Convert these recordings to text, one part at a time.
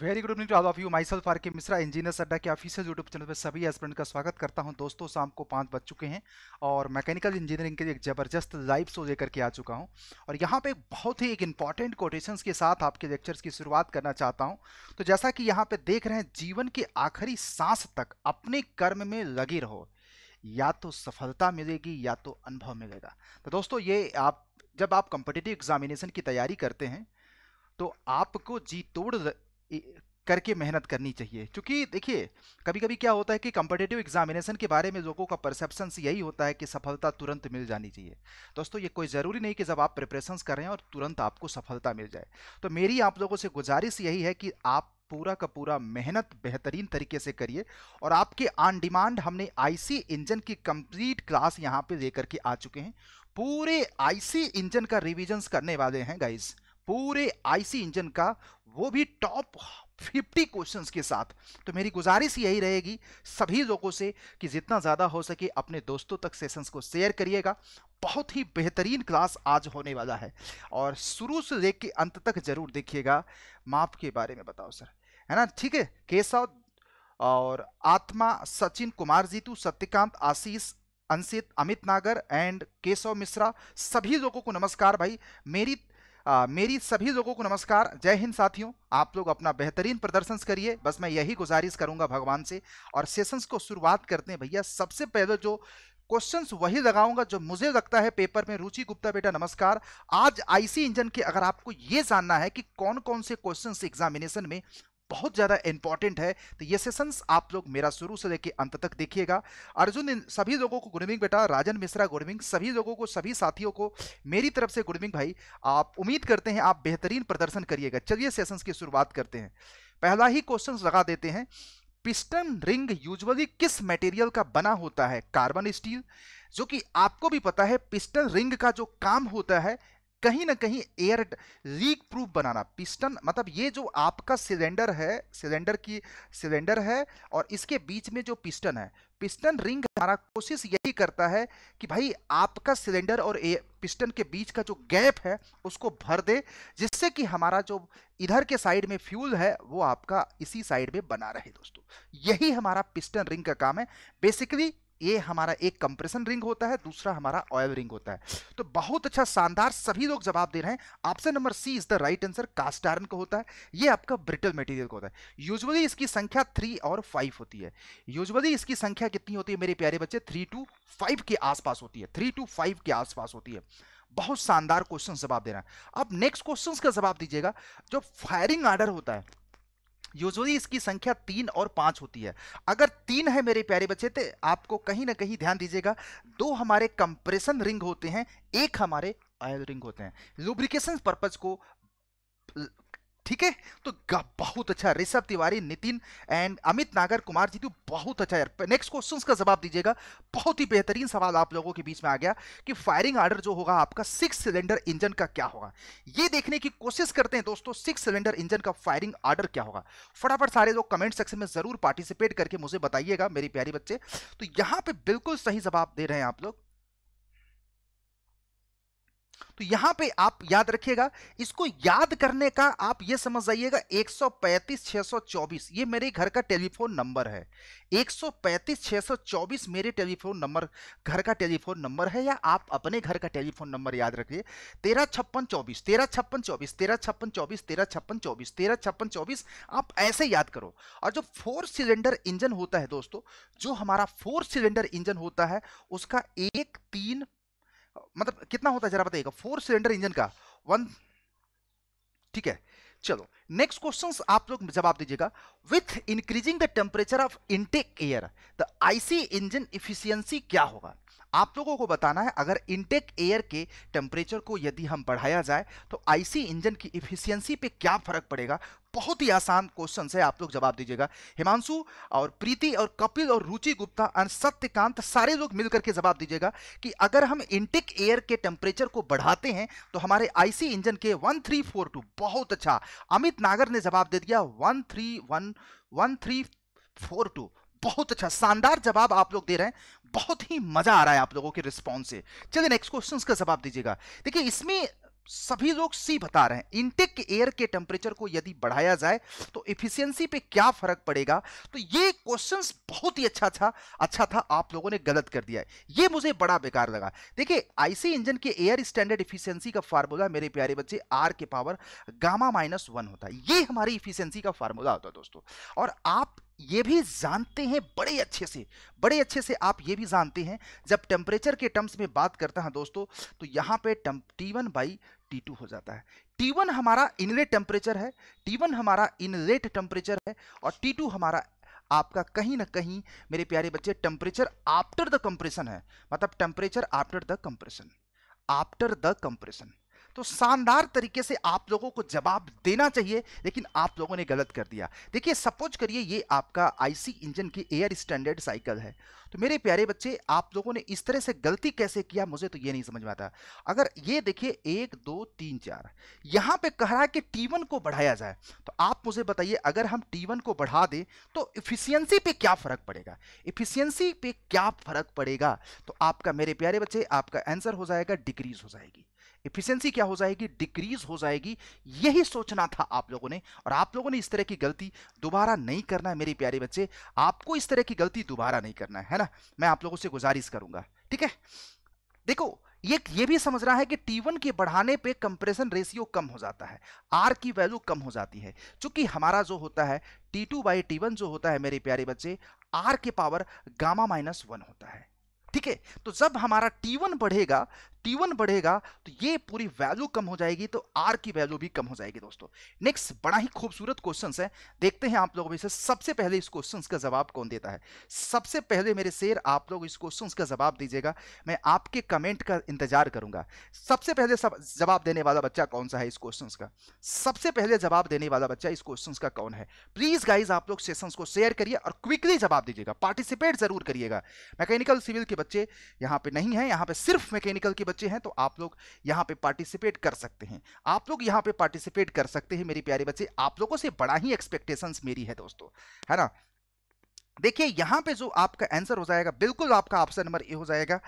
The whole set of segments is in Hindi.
Very good evening to all of you myself R K Mishra engineer अड्डा के ऑफिशियल यूट्यूब चैनल पर सभी एस्पेंट का स्वागत करता हूं दोस्तों शाम को पाँच बज चुके हैं और मैकेनिकल इंजीनियरिंग के लिए एक ज़बरदस्त लाइव शो लेकर के आ चुका हूं और यहां पे बहुत ही एक इंपॉर्टेंट कोटेशंस के साथ आपके लेक्चर्स की शुरुआत करना चाहता हूँ तो जैसा कि यहाँ पर देख रहे हैं जीवन के आखिरी सांस तक अपने कर्म में लगे रहो या तो सफलता मिलेगी या तो अनुभव मिलेगा तो दोस्तों ये आप जब आप कंपिटेटिव एग्जामिनेशन की तैयारी करते हैं तो आपको जी तोड़ करके मेहनत करनी चाहिए क्योंकि देखिए कभी कभी क्या होता है कि कंपटेटिव एग्जामिनेशन के बारे में लोगों का परसेप्शन यही होता है कि सफलता तुरंत मिल जानी चाहिए दोस्तों ये कोई ज़रूरी नहीं कि जब आप प्रिपरेशंस कर रहे हैं और तुरंत आपको सफलता मिल जाए तो मेरी आप लोगों से गुजारिश यही है कि आप पूरा का पूरा मेहनत बेहतरीन तरीके से करिए और आपके ऑन डिमांड हमने आईसी इंजन की कंप्लीट क्लास यहाँ पे लेकर के आ चुके हैं पूरे आईसी इंजन का रिविजन्स करने वाले हैं गाइज़ पूरे आईसी इंजन का वो भी टॉप 50 क्वेश्चंस के साथ तो मेरी गुजारिश यही रहेगी सभी लोगों से कि जितना ज़्यादा हो सके अपने दोस्तों तक सेशंस को शेयर करिएगा बहुत ही बेहतरीन क्लास आज होने वाला है और शुरू से देख के अंत तक जरूर देखिएगा माप के बारे में बताओ सर है ना ठीक है केशव और आत्मा सचिन कुमार जीतू सत्यकांत आशीष अंशित अमित नागर एंड केशव मिश्रा सभी लोगों को नमस्कार भाई मेरी आ, मेरी सभी लोगों को नमस्कार जय हिंद साथियों आप लोग अपना बेहतरीन प्रदर्शन करिए बस मैं यही गुजारिश करूंगा भगवान से और सेशंस को शुरुआत करते हैं भैया सबसे पहले जो क्वेश्चंस वही लगाऊंगा जो मुझे लगता है पेपर में रुचि गुप्ता बेटा नमस्कार आज आईसी इंजन के अगर आपको ये जानना है कि कौन कौन से क्वेश्चंस एग्जामिनेशन में बहुत ज़्यादा इंपॉर्टेंट है तो ये सेशंस आप लोग मेरा शुरू से लेकर अंत तक देखिएगा अर्जुन सभी लोगों को गुडविंग बेटा राजन मिश्रा गुडविंग सभी लोगों को सभी साथियों को मेरी तरफ से गुडविंग भाई आप उम्मीद करते हैं आप बेहतरीन प्रदर्शन करिएगा चलिए सेशंस की शुरुआत करते हैं पहला ही क्वेश्चन लगा देते हैं पिस्टन रिंग यूजुअली किस मटेरियल का बना होता है कार्बन स्टील जो कि आपको भी पता है पिस्टन रिंग का जो काम होता है कहीं ना कहीं एयर लीक प्रूफ बनाना पिस्टन मतलब ये जो आपका सिलेंडर है सिलेंडर की सिलेंडर है और इसके बीच में जो पिस्टन है पिस्टन रिंग हमारा कोशिश यही करता है कि भाई आपका सिलेंडर और पिस्टन के बीच का जो गैप है उसको भर दे जिससे कि हमारा जो इधर के साइड में फ्यूल है वो आपका इसी साइड में बना रहे दोस्तों यही हमारा पिस्टन रिंग का काम है बेसिकली ये हमारा एक कंप्रेशन रिंग होता है दूसरा हमारा ऑयल रिंग होता है तो बहुत अच्छा शानदार सभी लोग जवाब दे रहे हैं option number C is the right answer cast iron का होता है ये आपका ब्रिटल मटेरियल का होता है यूजुअली इसकी संख्या थ्री और फाइव होती है यूजुअली इसकी संख्या कितनी होती है मेरे प्यारे बच्चे थ्री टू फाइव के आसपास होती है थ्री टू फाइव के आसपास होती है बहुत शानदार क्वेश्चन जवाब दे देना अब नेक्स्ट क्वेश्चन का जवाब दीजिएगा जो फायरिंग आर्डर होता है यूजली इसकी संख्या तीन और पांच होती है अगर तीन है मेरे प्यारे बच्चे तो आपको कहीं ना कहीं ध्यान दीजिएगा दो हमारे कंप्रेशन रिंग होते हैं एक हमारे ऑयल रिंग होते हैं लुब्रिकेशन पर्पज को ठीक है तो बहुत अच्छा ऋषभ तिवारी नितिन एंड अमित नागर कुमार जीतू तो बहुत अच्छा यार नेक्स्ट क्वेश्चन का जवाब दीजिएगा बहुत ही बेहतरीन सवाल आप लोगों के बीच में आ गया कि फायरिंग ऑर्डर जो होगा आपका सिक्स सिलेंडर इंजन का क्या होगा ये देखने की कोशिश करते हैं दोस्तों सिक्स सिलेंडर इंजन का फायरिंग ऑर्डर क्या होगा फटाफट सारे लोग कमेंट सेक्शन में जरूर पार्टिसिपेट करके मुझे बताइएगा मेरे प्यारे बच्चे तो यहाँ पे बिल्कुल सही जवाब दे रहे हैं आप लोग तो यहां पे आप याद रखिएगा इसको याद करने का आप ये समझ जाइएगा 135 624 ये मेरे घर का टेलीफोन नंबर है 135 624 मेरे टेलीफोन नंबर घर का टेलीफोन नंबर है या आप अपने घर का टेलीफोन नंबर याद रखिए तेरह छप्पन चौबीस तेरह छप्पन चौबीस तेरह छप्पन चौबीस तेरह छप्पन चौबीस तेरह छप्पन चौबीस आप ऐसे याद करो और जो फोर सिलेंडर इंजन होता है दोस्तों जो हमारा फोर सिलेंडर इंजन होता है उसका एक तीन मतलब कितना होता है जरा बताइएगा फोर सिलेंडर इंजन का वन ठीक है चलो नेक्स्ट क्वेश्चन आप लोग जवाब दीजिएगा with increasing the temperature of intake air the IC engine efficiency क्या होगा आप लोगों को बताना है अगर इनटेक एयर के टेम्परेचर को यदि हम बढ़ाया जाए तो आईसी इंजन की इफिशियंसी पे क्या फर्क पड़ेगा बहुत ही आसान क्वेश्चन है आप लोग जवाब दीजिएगा हिमांशु और प्रीति और कपिल और रुचि गुप्ता और सत्यकांत सारे लोग मिलकर के जवाब दीजिएगा कि अगर हम इंटेक एयर के टेम्परेचर को बढ़ाते हैं तो हमारे आईसी इंजन के 1342 बहुत अच्छा अमित नागर ने जवाब दे दिया 131 1342 बहुत अच्छा शानदार जवाब आप लोग दे रहे हैं बहुत ही मजा आ रहा है आप लोगों के रिस्पॉन्स से चलिए नेक्स्ट क्वेश्चन का जवाब दीजिएगा देखिए इसमें सभी लोग सी बता रहे हैं इनटेक के एयर के टेम्परेचर को यदि बढ़ाया जाए तो इफिशियंसी पे क्या फर्क पड़ेगा तो ये क्वेश्चंस बहुत ही अच्छा था अच्छा था आप लोगों ने गलत कर दिया है ये मुझे बड़ा बेकार लगा देखिए आईसी इंजन के एयर स्टैंडर्ड इफिशियंसी का फार्मूला मेरे प्यारे बच्चे आर के पावर गामा माइनस वन होता है ये हमारी इफिशियंसी का फार्मूला होता है दोस्तों और आप ये भी जानते हैं बड़े अच्छे से बड़े अच्छे से आप ये भी जानते हैं जब टेम्परेचर के टर्म्स में बात करता हूं दोस्तों तो यहां पे T one by T two हो जाता है वन हमारा इनलेट टेम्परेचर है वन हमारा इनलेट टेम्परेचर है और टी टू हमारा आपका कहीं ना कहीं मेरे प्यारे बच्चे टेम्परेचर आफ्टर द कंप्रेशन है मतलब temperature after the compression after the compression तो शानदार तरीके से आप लोगों को जवाब देना चाहिए लेकिन आप लोगों ने गलत कर दिया देखिए सपोज करिए ये आपका आईसी इंजन की एयर स्टैंडर्ड साइकिल है तो मेरे प्यारे बच्चे आप लोगों ने इस तरह से गलती कैसे किया मुझे तो ये नहीं समझ में आता अगर ये देखिए एक दो तीन चार यहाँ पे कह रहा है कि टी को बढ़ाया जाए तो आप मुझे बताइए अगर हम टी को बढ़ा दें तो इफिशियंसी पे क्या फ़र्क पड़ेगा इफिशियंसी पे क्या फ़र्क पड़ेगा तो आपका मेरे प्यारे बच्चे आपका आंसर हो जाएगा डिक्रीज हो जाएगी इफिशियंसी क्या हो जाएगी डिक्रीज हो जाएगी यही सोचना था आप लोगों ने और आप लोगों ने इस तरह की गलती दोबारा नहीं करना है मेरे प्यारे बच्चे आपको इस तरह की गलती दोबारा नहीं करना है, है ना मैं आप लोगों से गुजारिश करूंगा ठीक है देखो ये ये भी रहा है कि T1 के बढ़ाने पे कंप्रेशन रेशियो कम हो जाता है R की वैल्यू कम हो जाती है चूंकि हमारा जो होता है T2 टू बाई टी जो होता है मेरे प्यारे बच्चे R के पावर गामा माइनस वन होता है ठीक है तो जब हमारा T1 बढ़ेगा टी वन बढ़ेगा तो ये पूरी वैल्यू कम हो जाएगी तो आर की वैल्यू भी कम हो जाएगी दोस्तों नेक्स्ट बड़ा ही खूबसूरत क्वेश्चन है देखते हैं आप लोग इसे सबसे पहले इस क्वेश्चन का जवाब कौन देता है सबसे पहले मेरे शेर आप लोग इस क्वेश्चन का जवाब दीजिएगा मैं आपके कमेंट का इंतजार करूंगा सबसे पहले सब जवाब देने वाला बच्चा कौन सा है इस क्वेश्चन का सबसे पहले जवाब देने वाला बच्चा इस क्वेश्चन का कौन है प्लीज गाइज आप लोग सेशन को शेयर करिए और क्विकली जवाब दीजिएगा पार्टिसिपेट जरूर करिएगा मैकेनिकल सिविल के बच्चे यहाँ पे नहीं है यहाँ पे सिर्फ मैकेनिकल के बच्चे हैं तो आप लोग यहाँ पे पार्टिसिपेट कर सकते हैं आप लोग यहाँ पे पार्टिसिपेट कर सकते हैं मेरे प्यारे बच्चे आप लोगों से बड़ा ही एक्सपेक्टेशंस मेरी है दोस्तों है ना देखिए यहाँ पे जो आपका आंसर हो जाएगा बिल्कुल आपका ऑप्शन नंबर ए हो जाएगा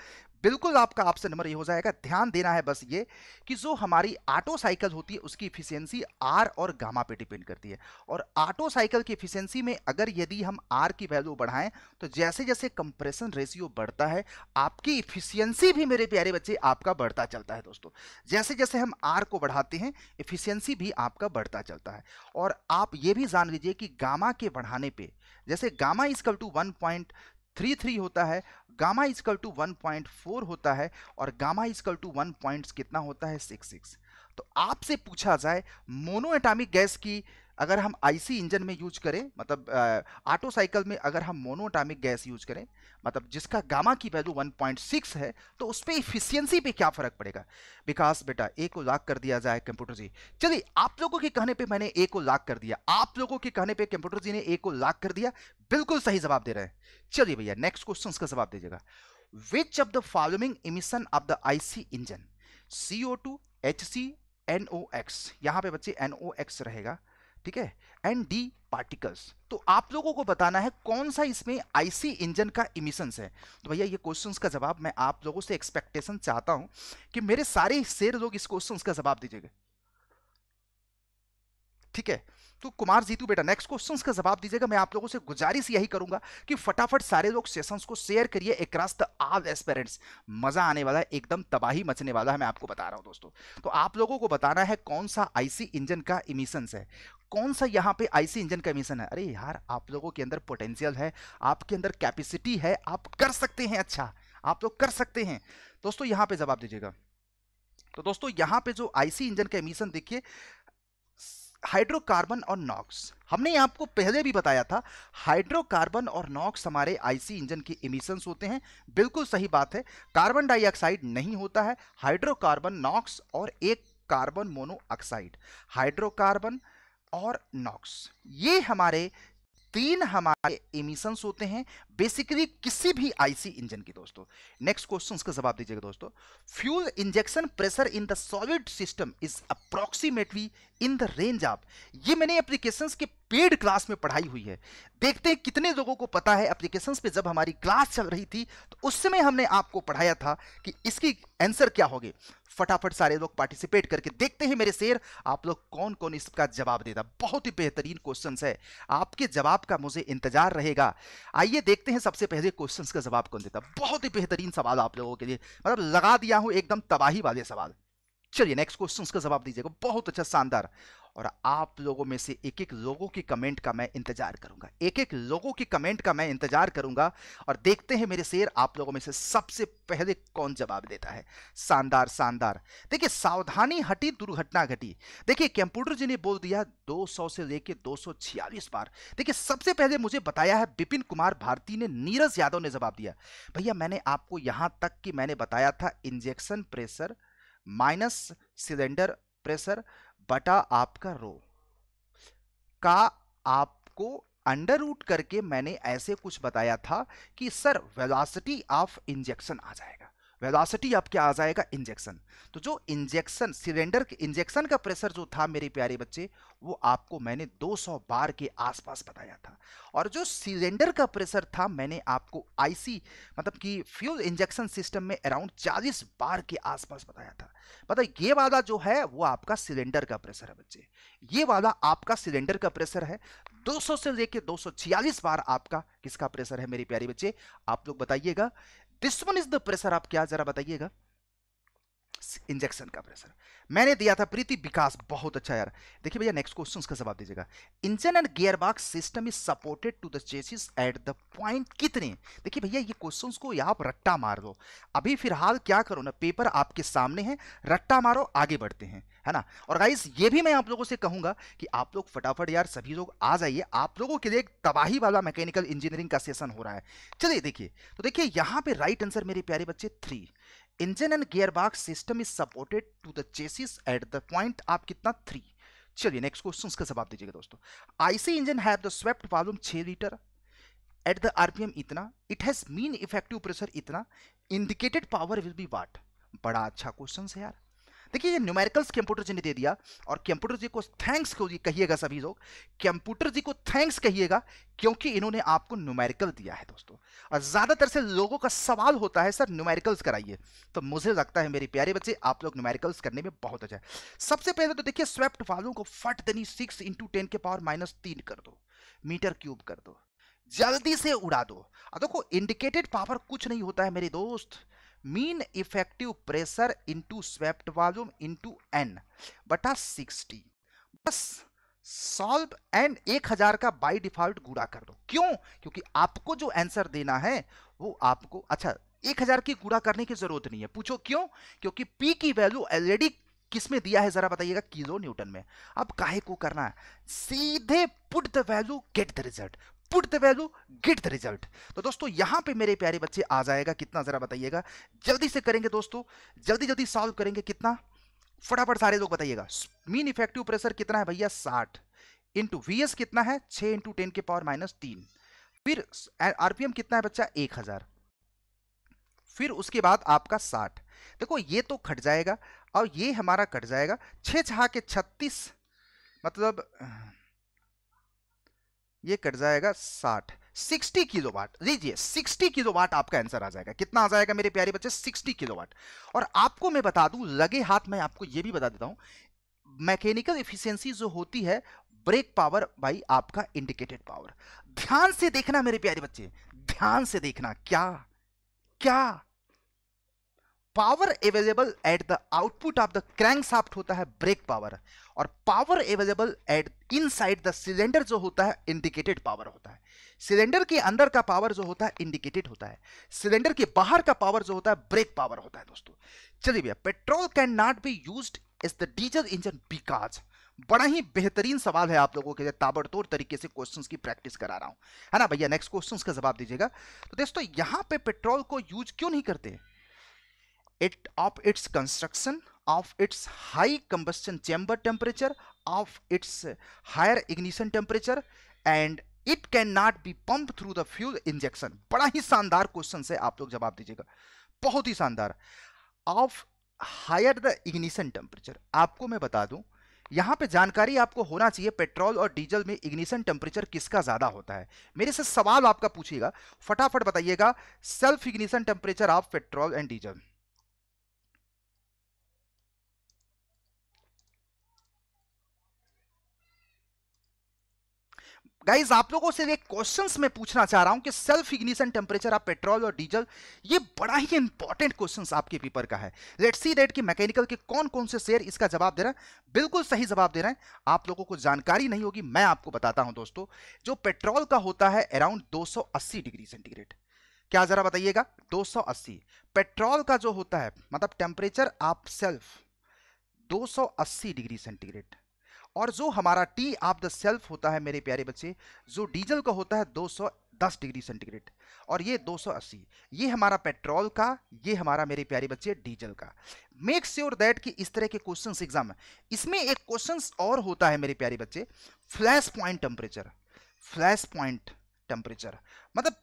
बिल्कुल आपका ऑप्शन नंबर ये हो जाएगा ध्यान देना है बस ये कि जो हमारी ऑटो साइकिल होती है उसकी इफिशियंसी आर और गामा पे डिपेंड करती है और ऑटो साइकिल की इफिशियंसी में अगर यदि हम आर की वैल्यू बढ़ाएं तो जैसे जैसे कंप्रेशन रेशियो बढ़ता है आपकी इफिशियंसी भी मेरे प्यारे बच्चे आपका बढ़ता चलता है दोस्तों जैसे जैसे हम आर को बढ़ाते हैं इफिशियंसी भी आपका बढ़ता चलता है और आप ये भी जान लीजिए कि गामा के बढ़ाने पर जैसे gamma is equal to one point three three होता है gamma is equal to one point four होता है और gamma is equal to one point कितना होता है सिक्स सिक्स तो आपसे पूछा जाए मोनो एटामिक गैस की अगर हम आईसी इंजन में यूज करें मतलब ऑटो साइकिल में अगर हम मोनोटामिक गैस यूज करें मतलब जिसका गामा की वैल्यू 1.6 है तो उस पर इफिशियंसी पे क्या फ़र्क पड़ेगा विकास बेटा ए को लाख कर दिया जाए कंप्यूटर जी चलिए आप लोगों के कहने पे मैंने ए को लाख कर दिया आप लोगों के कहने पे कंप्यूटर जी ने ए को लाख कर दिया बिल्कुल सही जवाब दे रहे हैं चलिए भैया नेक्स्ट क्वेश्चन का जवाब दीजिएगा which of the following emission of the IC engine CO two H C NO X यहाँ पे बच्चे एनओ एक्स रहेगा ठीक है एंड डी पार्टिकल्स तो आप लोगों को बताना है कौन सा इसमें आईसी इंजन का इमिशंस है तो भैया ये क्वेश्चंस का जवाब मैं आप लोगों से एक्सपेक्टेशन चाहता हूं कि मेरे सारे शेर लोग इस क्वेश्चंस का जवाब दीजिएगा ठीक है तो कुमार जीतू बेटा नेक्स्ट क्वेश्चंस का जवाब दीजिएगा मैं आप लोगों से गुजारिश यही करूंगा कि फटाफट सारे लोग सेशंस को शेयर करिए एक्रॉस द ऑल एस्पेरेंट्स मजा आने वाला है एकदम तबाही मचने वाला है मैं आपको बता रहा हूं दोस्तों तो आप लोगों को बताना है कौन सा आईसी इंजन का इमिशंस है कौन सा यहाँ पे आईसी इंजन का मिशन है अरे यार आप लोगों के अंदर पोटेंशियल है आपके अंदर कैपेसिटी है आप कर सकते हैं अच्छा आप लोग कर सकते हैं दोस्तों यहाँ पे जवाब दीजिएगा तो दोस्तों यहाँ पे जो आईसी इंजन का एमिशन देखिए हाइड्रोकार्बन और नॉक्स हमने आपको पहले भी बताया था हाइड्रोकार्बन और नॉक्स हमारे आईसी इंजन के इमिशंस होते हैं बिल्कुल सही बात है कार्बन डाइऑक्साइड नहीं होता है हाइड्रोकार्बन नॉक्स और एक कार्बन मोनोऑक्साइड हाइड्रोकार्बन और नॉक्स ये हमारे तीन हमारे इमिशंस होते हैं बेसिकली किसी भी आईसी इंजन की दोस्तों नेक्स्ट क्वेश्चन का जवाब दीजिएगा दोस्तों fuel injection pressure in the solid system is approximately in the range of ये मैंने एप्लीकेशंस के पेड क्लास में पढ़ाई हुई है देखते हैं कितने लोगों को पता है एप्लीकेशंस पे जब हमारी क्लास चल रही थी तो उस समय हमने आपको पढ़ाया था कि इसकी आंसर क्या होगी फटाफट सारे लोग पार्टिसिपेट करके देखते हैं मेरे शेर आप लोग कौन कौन इसका जवाब देता बहुत ही बेहतरीन क्वेश्चन है आपके जवाब का मुझे इंतजार रहेगा आइए देखते हैं सबसे पहले क्वेश्चन का जवाब कौन देता बहुत ही बेहतरीन सवाल आप लोगों के लिए मतलब लगा दिया हूं एकदम तबाही वाले सवाल चलिए नेक्स्ट क्वेश्चन का जवाब दीजिएगा बहुत अच्छा शानदार और आप लोगों में से एक एक लोगों की कमेंट का मैं इंतजार करूंगा एक एक लोगों की कमेंट का मैं इंतजार करूंगा और देखते हैं मेरे शेर आप लोगों में से सबसे पहले कौन जवाब देता है शानदार शानदार देखिए सावधानी हटी दुर्घटना घटी देखिए कंप्यूटर जी ने बोल दिया 200 से लेकर दो बार देखिए सबसे पहले मुझे बताया है बिपिन कुमार भारती ने नीरज यादव ने जवाब दिया भैया मैंने आपको यहां तक कि मैंने बताया था injection pressure minus cylinder pressure बटा आपका रो का आपको अंडर रूट करके मैंने ऐसे कुछ बताया था कि सर वेलोसिटी ऑफ इंजेक्शन आ जाएगा वेलोसिटी आपके आ जाएगा इंजेक्शन तो जो इंजेक्शन सिलेंडर के इंजेक्शन का प्रेशर जो था मेरे प्यारे बच्चे वो आपको मैंने 200 बार के आसपास बताया था और जो सिलेंडर का प्रेशर था मैंने आपको आईसी मतलब कि फ्यूल इंजेक्शन सिस्टम में अराउंड 40 बार के आसपास बताया था मतलब ये वाला जो है वो आपका सिलेंडर का प्रेशर है बच्चे ये वाला आपका सिलेंडर का प्रेशर है 200 से लेकर 246 बार आपका किसका प्रेशर है मेरे प्यारे बच्चे आप लोग बताइएगा this one is the pressure आप क्या जरा बताइएगा इंजेक्शन का प्रेशर मैंने दिया था प्रीति विकास बहुत अच्छा यार देखिए भैया नेक्स्ट क्वेश्चन का जवाब दीजिएगा engine and gear box system is supported to the chassis at the point कितने देखिए भैया ये क्वेश्चन को आप रट्टा मार दो अभी फिलहाल क्या करो ना पेपर आपके सामने है रट्टा मारो आगे बढ़ते हैं है ना और गाइज ये भी मैं आप लोगों से कहूंगा कि आप लोग फटाफट यार सभी लोग आ जाइए आप लोगों के लिए एक तबाही वाला मैकेनिकल इंजीनियरिंग का सेशन हो रहा है चलिए देखिए तो देखिए यहां पे राइट आंसर मेरे प्यारे बच्चे three engine and gear box system is supported to the chassis at the point आप कितना थ्री चलिए नेक्स्ट क्वेश्चन का जवाब दीजिएगा दोस्तों IC engine have the swept volume छः लीटर एट द आरपीएम इतना it has mean effective pressure इतना indicated power will be what बड़ा अच्छा क्वेश्चन है यार देखिए ये न्यूमेरिकल्स कंप्यूटर जी ने दे दिया और कंप्यूटर जी को थैंक्स कहिएगा सभी लोग कंप्यूटर जी को थैंक्स कहिएगा क्योंकि इन्होंने आपको न्यूमेरिकल दिया है दोस्तों और ज़्यादातर से लोगों का सवाल होता है सर न्यूमेरिकल्स कराइए तो मुझे लगता है मेरे प्यारे बच्चे आप लोग न्यूमेरिकल्स करने में बहुत अच्छा है सबसे पहले तो देखिए स्वेप्ट वालों को फट देनी सिक्स इंटू टेन के पावर माइनस तीन कर दो मीटर क्यूब कर दो जल्दी से उड़ा दो देखो इंडिकेटेड पावर कुछ नहीं होता है मेरे दोस्त mean effective pressure into swept volume into N बटा सिक्सटी बस सॉल्व एंड एक हजार का बाय डिफॉल्ट गुड़ा कर दो क्यों क्योंकि आपको जो आंसर देना है वो आपको अच्छा एक हजार की गुड़ा करने की जरूरत नहीं है पूछो क्यों क्योंकि पी की वैल्यू ऑलरेडी किस में दिया है जरा बताइएगा किलो न्यूटन में अब काहे को करना है सीधे put the value get the result put the value get the result तो दोस्तों यहां पे मेरे प्यारे बच्चे आ जाएगा कितना जरा बताइएगा जल्दी से करेंगे दोस्तों जल्दी जल्दी सॉल्व करेंगे कितना फटाफट सारे लोग बताइएगा मीन इफेक्टिव प्रेशर कितना है भैया साठ इंटू वी एस कितना है छह इंटू टेन के पावर माइनस तीन फिर आरपीएम कितना है बच्चा एक हज़ार फिर उसके बाद आपका साठ देखो ये तो खट जाएगा और ये हमारा कट जाएगा छह छह के छत्तीस मतलब ये कट जाएगा साठ 60 किलो वाट लीजिए 60 किलो वाट आपका आंसर आ जाएगा कितना आ जाएगा मेरे प्यारे बच्चे 60 किलो वाट और आपको मैं बता दूं लगे हाथ में आपको ये भी बता देता हूं मैकेनिकल इफिशियंसी जो होती है ब्रेक पावर बाई आपका इंडिकेटेड पावर ध्यान से देखना मेरे प्यारे बच्चे ध्यान से देखना क्या क्या power available at the output of the shaft होता है ब्रेक पावर और power available at side the cylinder जो होता है इंडिकेटेड पावर होता है सिलेंडर के अंदर का पावर जो होता है इंडिकेटेड होता है सिलेंडर के बाहर का पावर जो होता है ब्रेक पावर होता है दोस्तों चलिए भैया petrol can not be use is the diesel engine because बड़ा ही बेहतरीन सवाल है आप लोगों के लिए ताबड़तोड़ तरीके से क्वेश्चंस की प्रैक्टिस करा रहा हूं है ना भैया नेक्स्ट क्वेश्चंस का जवाब दीजिएगा तो दोस्तों यहां पे पेट्रोल को यूज क्यों नहीं करते हैं it of it's construction of its high combustion chamber temperature of its higher ignition temperature and it can not be pump through the fuel injection बड़ा ही शानदार क्वेश्चन से आप लोग जवाब दीजिएगा बहुत ही शानदार of higher the ignition temperature आपको मैं बता दूं यहां पे जानकारी आपको होना चाहिए पेट्रोल और डीजल में इग्निशन टेम्परेचर किसका ज्यादा होता है मेरे से सवाल आपका पूछिएगा फटाफट बताइएगा self ignition temperature of petrol and diesel guys आप लोगों से एक क्वेश्चंस में पूछना चाह रहा हूं कि self ignition temperature of petrol और डीजल ये बड़ा ही इंपॉर्टेंट क्वेश्चंस आपके पेपर का है लेट्स सी डेट की मैकेनिकल के कौन कौन से शेयर इसका जवाब दे रहा है बिल्कुल सही जवाब दे रहे हैं आप लोगों को जानकारी नहीं होगी मैं आपको बताता हूं दोस्तों जो पेट्रोल का होता है अराउंड 280 डिग्री सेंटीग्रेड क्या जरा बताइएगा 280 पेट्रोल का जो होता है मतलब टेम्परेचर आप सेल्फ 280 डिग्री सेंटीग्रेड और जो हमारा टी ऑफ द सेल्फ होता है मेरे प्यारे बच्चे जो डीजल का होता है 210 डिग्री सेंटीग्रेड और ये 280 ये हमारा पेट्रोल का ये हमारा मेरे प्यारे बच्चे डीजल का मेक श्योर दैट कि इस तरह के क्वेश्चन एग्जाम है इसमें एक क्वेश्चन और होता है मेरे प्यारे बच्चे flash point temperature flash point temperature मतलब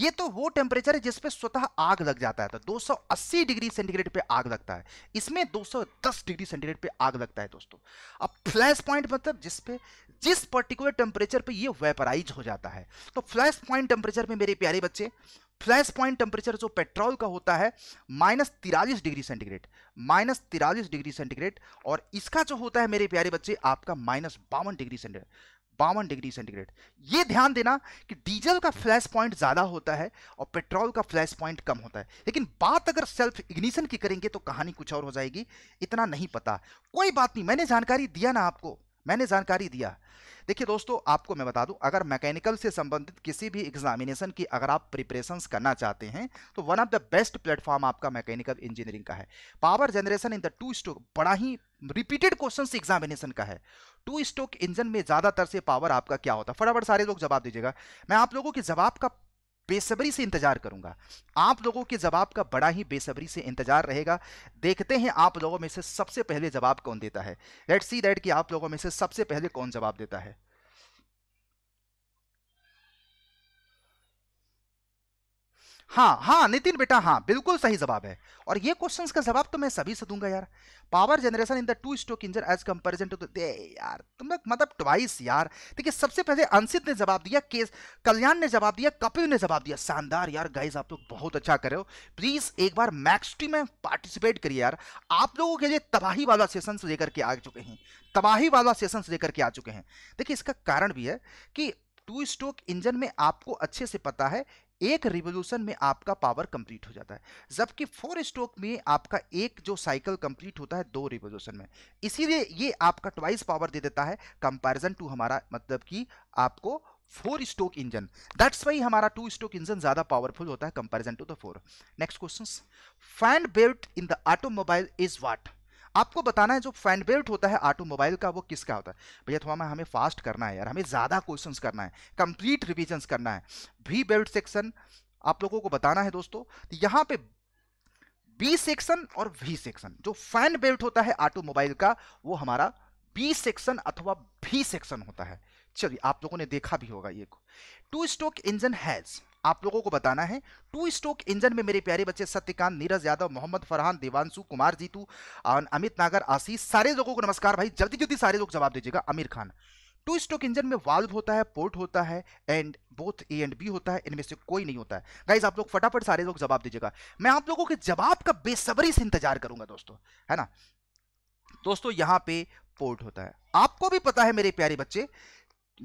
ये तो वो टेम्परेचर है जिसपे स्वतः आग लग जाता है तो 280 डिग्री सेंटीग्रेड पे आग लगता है इसमें 210 डिग्री सेंटीग्रेड पे आग लगता है दोस्तों अब फ्लैश पॉइंट मतलब पे जिस पर्टिकुलर टेम्परेचर पे ये वेपराइज हो जाता है तो फ्लैश पॉइंट टेम्परेचर में मेरे प्यारे बच्चे फ्लैश पॉइंट टेम्परेचर जो पेट्रोल का होता है माइनस तिरालीस डिग्री सेंटीग्रेड माइनस तिरालीस डिग्री सेंटीग्रेड और इसका जो होता है मेरे प्यारे बच्चे आपका माइनस बावन डिग्री सेंटीग्रेड बावन डिग्री सेंटीग्रेड ये ध्यान देना कि डीजल का फ्लैश पॉइंट ज़्यादा होता है और पेट्रोल का फ्लैश पॉइंट कम होता है लेकिन बात अगर सेल्फ इग्निशन की करेंगे तो कहानी कुछ और हो जाएगी इतना नहीं पता कोई बात नहीं मैंने जानकारी दिया ना आपको मैंने जानकारी दिया देखिए दोस्तों आपको मैं बता दूं अगर मैकेनिकल से संबंधित किसी भी एग्जामिनेशन की अगर आप प्रिपरेशन करना चाहते हैं तो one of the best platform आपका मैकेनिकल इंजीनियरिंग का है power generation in the two stroke बड़ा ही रिपीटेड क्वेश्चन एग्जामिनेशन का है टू स्टोक इंजन में ज़्यादातर से पावर आपका क्या होता है फटाफट सारे लोग जवाब दीजिएगा मैं आप लोगों के जवाब का बेसब्री से इंतजार करूंगा आप लोगों के जवाब का बड़ा ही बेसब्री से इंतजार रहेगा देखते हैं आप लोगों में से सबसे पहले जवाब कौन देता है लेट्स सी दैट कि आप लोगों में से सबसे पहले कौन जवाब देता है हाँ हाँ नितिन बेटा हाँ बिल्कुल सही जवाब है और ये क्वेश्चंस का जवाब तो मैं सभी से दूंगा यार power generation in the two stroke engine as comparison to the यार तुम लोग मतलब ट्वाइस यार देखिए सबसे पहले अंशित ने जवाब दिया केस कल्याण ने जवाब दिया कपिल ने जवाब दिया शानदार यार गाइज आप लोग तो बहुत अच्छा कर रहे हो प्लीज एक बार मैक्सटी में पार्टिसिपेट करिए यार आप लोगों के लिए तबाही वाला सेशन लेकर के आ चुके हैं तबाही वाला सेशन लेकर के आ चुके हैं देखिए इसका कारण भी है कि टू स्ट्रोक इंजन में आपको अच्छे से पता है एक रिवोल्यूशन में आपका पावर कंप्लीट हो जाता है जबकि फोर स्ट्रोक में आपका एक जो साइकिल कंप्लीट होता है दो रिवोल्यूशन में इसीलिए ये आपका ट्वाइस पावर दे देता है कंपैरिजन टू हमारा मतलब कि आपको four stroke engine that's why हमारा टू स्ट्रोक इंजन ज्यादा पावरफुल होता है comparison to the four next question fan belt in the automobile is what आपको बताना है जो फैन बेल्ट होता है ऑटोमोबाइल का वो किसका होता है भैया थोड़ा मैं हमें फास्ट करना है यार हमें ज़्यादा क्वेश्चंस करना है कंप्लीट रिविजन्स करना है भी बेल्ट सेक्शन आप लोगों को बताना है दोस्तों तो यहाँ पे बी सेक्शन और वी सेक्शन जो फैन बेल्ट होता है ऑटोमोबाइल का वो हमारा बी सेक्शन अथवा भी सेक्शन होता है चलिए आप लोगों ने देखा भी होगा ये टू स्ट्रोक इंजन हैज़ आप लोगों को बताना है टू स्ट्रोक इंजन में मेरे प्यारे बच्चे सत्यकांत नीरज यादव मोहम्मद फरहान देवांशु कुमार जीतू अमित नागर आशीष सारे लोगों को नमस्कार भाई जल्दी जल्दी सारे लोग जवाब दीजिएगा Aamir Khan two stroke engine में वाल्व होता है पोर्ट होता है and both A and B होता है इनमें से कोई नहीं होता है गाइज आप लोग फटाफट सारे लोग जवाब दीजिएगा मैं आप लोगों के जवाब का बेसब्री से इंतजार करूंगा दोस्तों है ना दोस्तों यहां पे पोर्ट होता है आपको भी पता है मेरे प्यारे बच्चे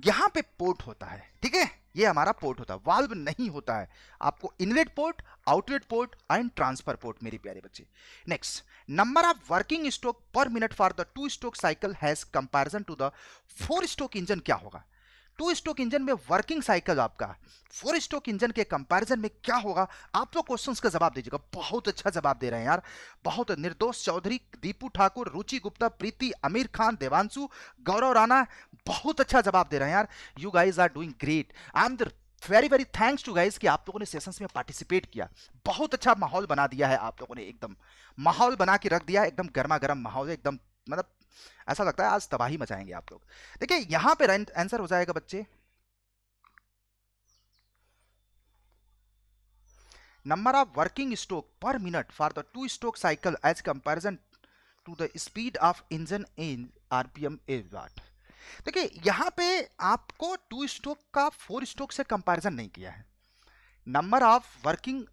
यहां पे पोर्ट होता है ठीक है ये हमारा पोर्ट होता है वाल्व नहीं होता है आपको inlet port outlet port and transfer port मेरे प्यारे बच्चे next number of working stroke per minute for the two stroke cycle has comparison to the four stroke engine क्या होगा टू स्ट्रोक इंजन में वर्किंग साइकिल आपका फोर स्ट्रोक इंजन के कंपैरिजन में क्या होगा आप लोग क्वेश्चंस का जवाब दीजिएगा बहुत अच्छा जवाब दे रहे हैं यार बहुत निर्दोष चौधरी दीपू ठाकुर रुचि गुप्ता प्रीति अमीर खान देवांशु गौरव राणा बहुत अच्छा जवाब दे रहे हैं यार you guys are doing great I am the very very thanks to guys कि आप लोगों ने सेशंस में पार्टिसिपेट किया बहुत अच्छा माहौल बना दिया है आप लोगों ने एकदम माहौल बना के रख दिया एकदम गर्मा गर्म माहौल एकदम मतलब ऐसा लगता है आज तबाही मचाएंगे आप लोग देखिए यहां पर आंसर हो जाएगा बच्चे number of working stroke per minute for the two stroke cycle as comparison to the speed of engine in RPM is what देखिए यहाँ पे आपको टू स्ट्रोक का फोर स्ट्रोक से कंपैरिजन नहीं किया है number of working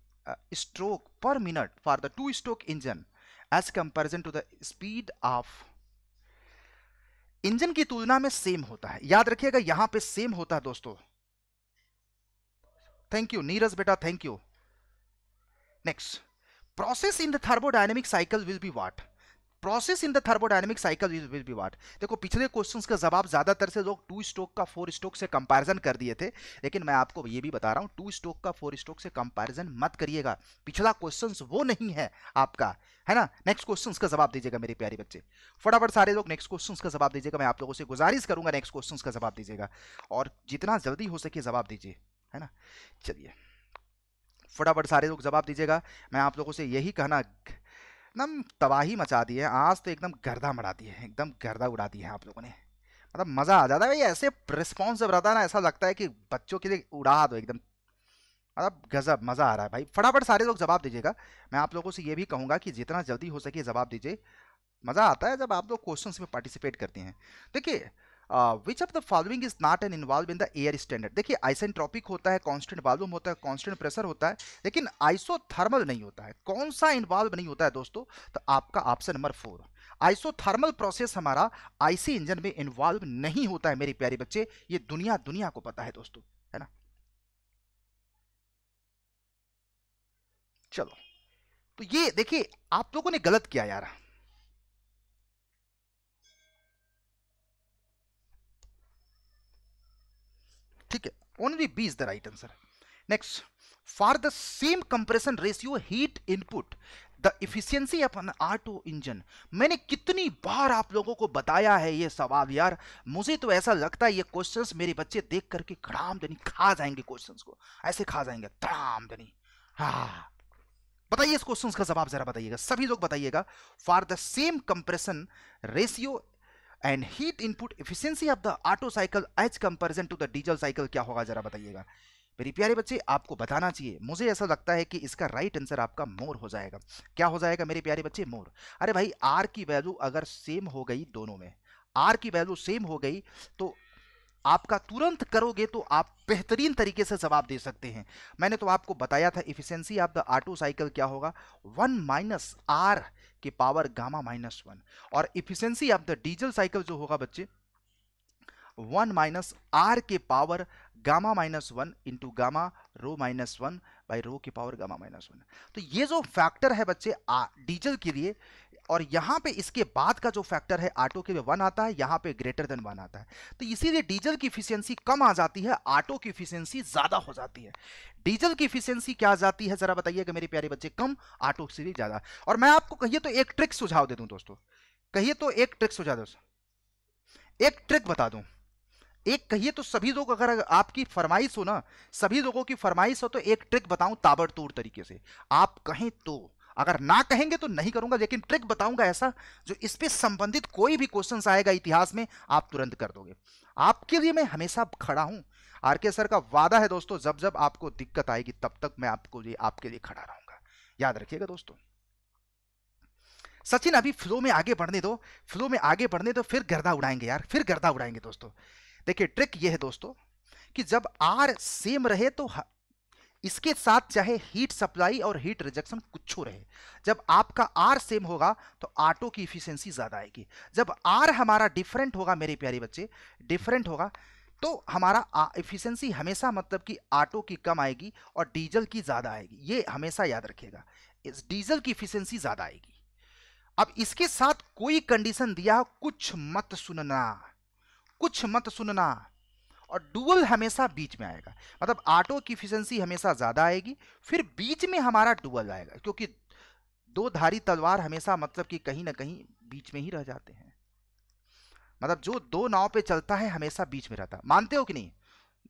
stroke per minute for the two stroke engine as comparison to the speed of engine की तुलना में सेम होता है याद रखिएगा यहां पे सेम होता है दोस्तों थैंक यू नीरज बेटा thank you next process in the thermodynamic cycle will be what process in the thermodynamic cycle will be what देखो पिछले क्वेश्चंस का जवाब ज़्यादातर से लोग टू स्ट्रोक का फोर स्ट्रोक से कंपैरिजन कर दिए थे लेकिन मैं आपको ये भी बता रहा हूँ टू स्ट्रोक का फोर स्ट्रोक से कंपैरिजन मत करिएगा पिछला क्वेश्चन वो नहीं है आपका है ना नेक्स्ट क्वेश्चंस का जवाब दीजिएगा मेरे प्यारे बच्चे फटाफट सारे लोग नेक्स्ट क्वेश्चन का जवाब दीजिएगा मैं आप लोगों से गुजारिश करूंगा नेक्स्ट क्वेश्चन का जवाब दीजिएगा और जितना जल्दी हो सके जवाब दीजिए है ना चलिए फटाफट सारे लोग जवाब दीजिएगा मैं आप लोगों से यही कहना एकदम तबाही मचा दी है आज तो एकदम गर्दा मरा दी है एकदम गर्दा उड़ा दी है आप लोगों ने मतलब मज़ा आ जाता है भाई ऐसे रिस्पॉन्स जब रहता है ना ऐसा लगता है कि बच्चों के लिए उड़ा दो एकदम मतलब गज़ब मज़ा आ रहा है भाई फटाफट सारे लोग जवाब दीजिएगा मैं आप लोगों से ये भी कहूँगा कि जितना जल्दी हो सके जवाब दीजिए मज़ा आता है जब आप लोग क्वेश्चन में पार्टिसिपेट करते हैं देखिए which of the following is not an involve in the air standard देखिए आइसेंट्रॉपिक होता है कांस्टेंट वॉल्यूम होता है कांस्टेंट प्रेशर होता है लेकिन आइसोथर्मल नहीं होता है कौन सा इन्वॉल्व नहीं होता है दोस्तों तो आपका option number four isothermal process हमारा आईसी इंजन में इन्वॉल्व नहीं होता है मेरे प्यारे बच्चे ये दुनिया दुनिया को पता है दोस्तों है ना चलो तो ये देखिए आप लोगों ने गलत किया यार ठीक है only B is the right answer next for the same compression ratio heat input the efficiency of an R2 engine मैंने कितनी बार आप लोगों को बताया है ये सवाल यार मुझे तो ऐसा लगता है ये क्वेश्चंस मेरे बच्चे देख करके खड़ाम धनी खा जाएंगे क्वेश्चंस को ऐसे खा जाएंगे तड़ाम धनी हा बताइए इस क्वेश्चंस का जवाब जरा बताइएगा सभी लोग बताइएगा for the same compression ratio and heat input efficiency of the Otto cycle as comparison to the diesel cycle क्या होगा जरा बताइएगा मेरे प्यारे बच्चे आपको बताना चाहिए मुझे ऐसा लगता है कि इसका राइट आंसर आपका मोर हो जाएगा क्या हो जाएगा मेरे प्यारे बच्चे मोर अरे भाई आर की वैल्यू अगर सेम हो गई दोनों में आर की वैल्यू सेम हो गई तो आपका तुरंत करोगे तो आप बेहतरीन तरीके से जवाब दे सकते हैं मैंने तो आपको बताया था efficiency of the Otto cycle क्या होगा वन माइनस आर के पावर गामा माइनस वन और efficiency of the diesel cycle जो होगा बच्चे वन माइनस आर के power gamma minus one into gamma rho minus one by rho की पावर गामा माइनस वन तो ये जो फैक्टर है बच्चे डीजल के लिए और यहाँ पे इसके बाद का जो फैक्टर है आटो के लिए वन आता है यहाँ पे ग्रेटर देन वन आता है तो इसीलिए डीजल की इफिशियंसी कम आ जाती है आटो की इफिशियंसी ज़्यादा हो जाती है डीजल की इफिशियंसी क्या आ जाती है ज़रा बताइएगा मेरे प्यारे बच्चे कम आटो से भी ज़्यादा और मैं आपको कहिए तो एक ट्रिक सुझाव दे दूँ दोस्तों कहिए तो एक ट्रिक सुझाव दोस्तों एक ट्रिक बता दूँ एक कहिए तो सभी लोग अगर आपकी फरमाइश हो ना सभी लोगों की फरमाइश हो तो एक ट्रिक बताऊं ताबड़तोड़ तरीके से आप कहें तो अगर ना कहेंगे तो नहीं करूंगा लेकिन ट्रिक बताऊंगा ऐसा जो इस पर संबंधित कोई भी क्वेश्चन आएगा इतिहास में आप तुरंत कर दोगे आपके लिए मैं हमेशा खड़ा हूं आर के सर का वादा है दोस्तों जब जब आपको दिक्कत आएगी तब तक मैं आपको लिए आपके लिए खड़ा रहूंगा याद रखिएगा दोस्तों सचिन अभी फ्लो में आगे बढ़ने दो फ्लो में आगे बढ़ने दो फिर गर्दा उड़ाएंगे यार फिर गर्दा उड़ाएंगे दोस्तों देखिए ट्रिक ये है दोस्तों कि जब आर सेम रहे तो इसके साथ चाहे हीट सप्लाई और हीट रिजेक्शन कुछ रहे जब आपका आर सेम होगा तो आटो की इफिशियंसी ज़्यादा आएगी जब आर हमारा डिफरेंट होगा मेरे प्यारे बच्चे डिफरेंट होगा तो हमारा इफिशियंसी हमेशा मतलब कि आटो की कम आएगी और डीजल की ज़्यादा आएगी ये हमेशा याद रखिएगा इस डीजल की इफिशियंसी ज़्यादा आएगी अब इसके साथ कोई कंडीशन दिया कुछ मत सुनना कुछ मत सुनना और डुअल हमेशा बीच में आएगा मतलब ऑटो की इफिशंसी हमेशा ज़्यादा आएगी फिर बीच में हमारा डुअल आएगा क्योंकि दो धारी तलवार हमेशा मतलब कि कहीं ना कहीं बीच में ही रह जाते हैं मतलब जो दो नाव पे चलता है हमेशा बीच में रहता है मानते हो कि नहीं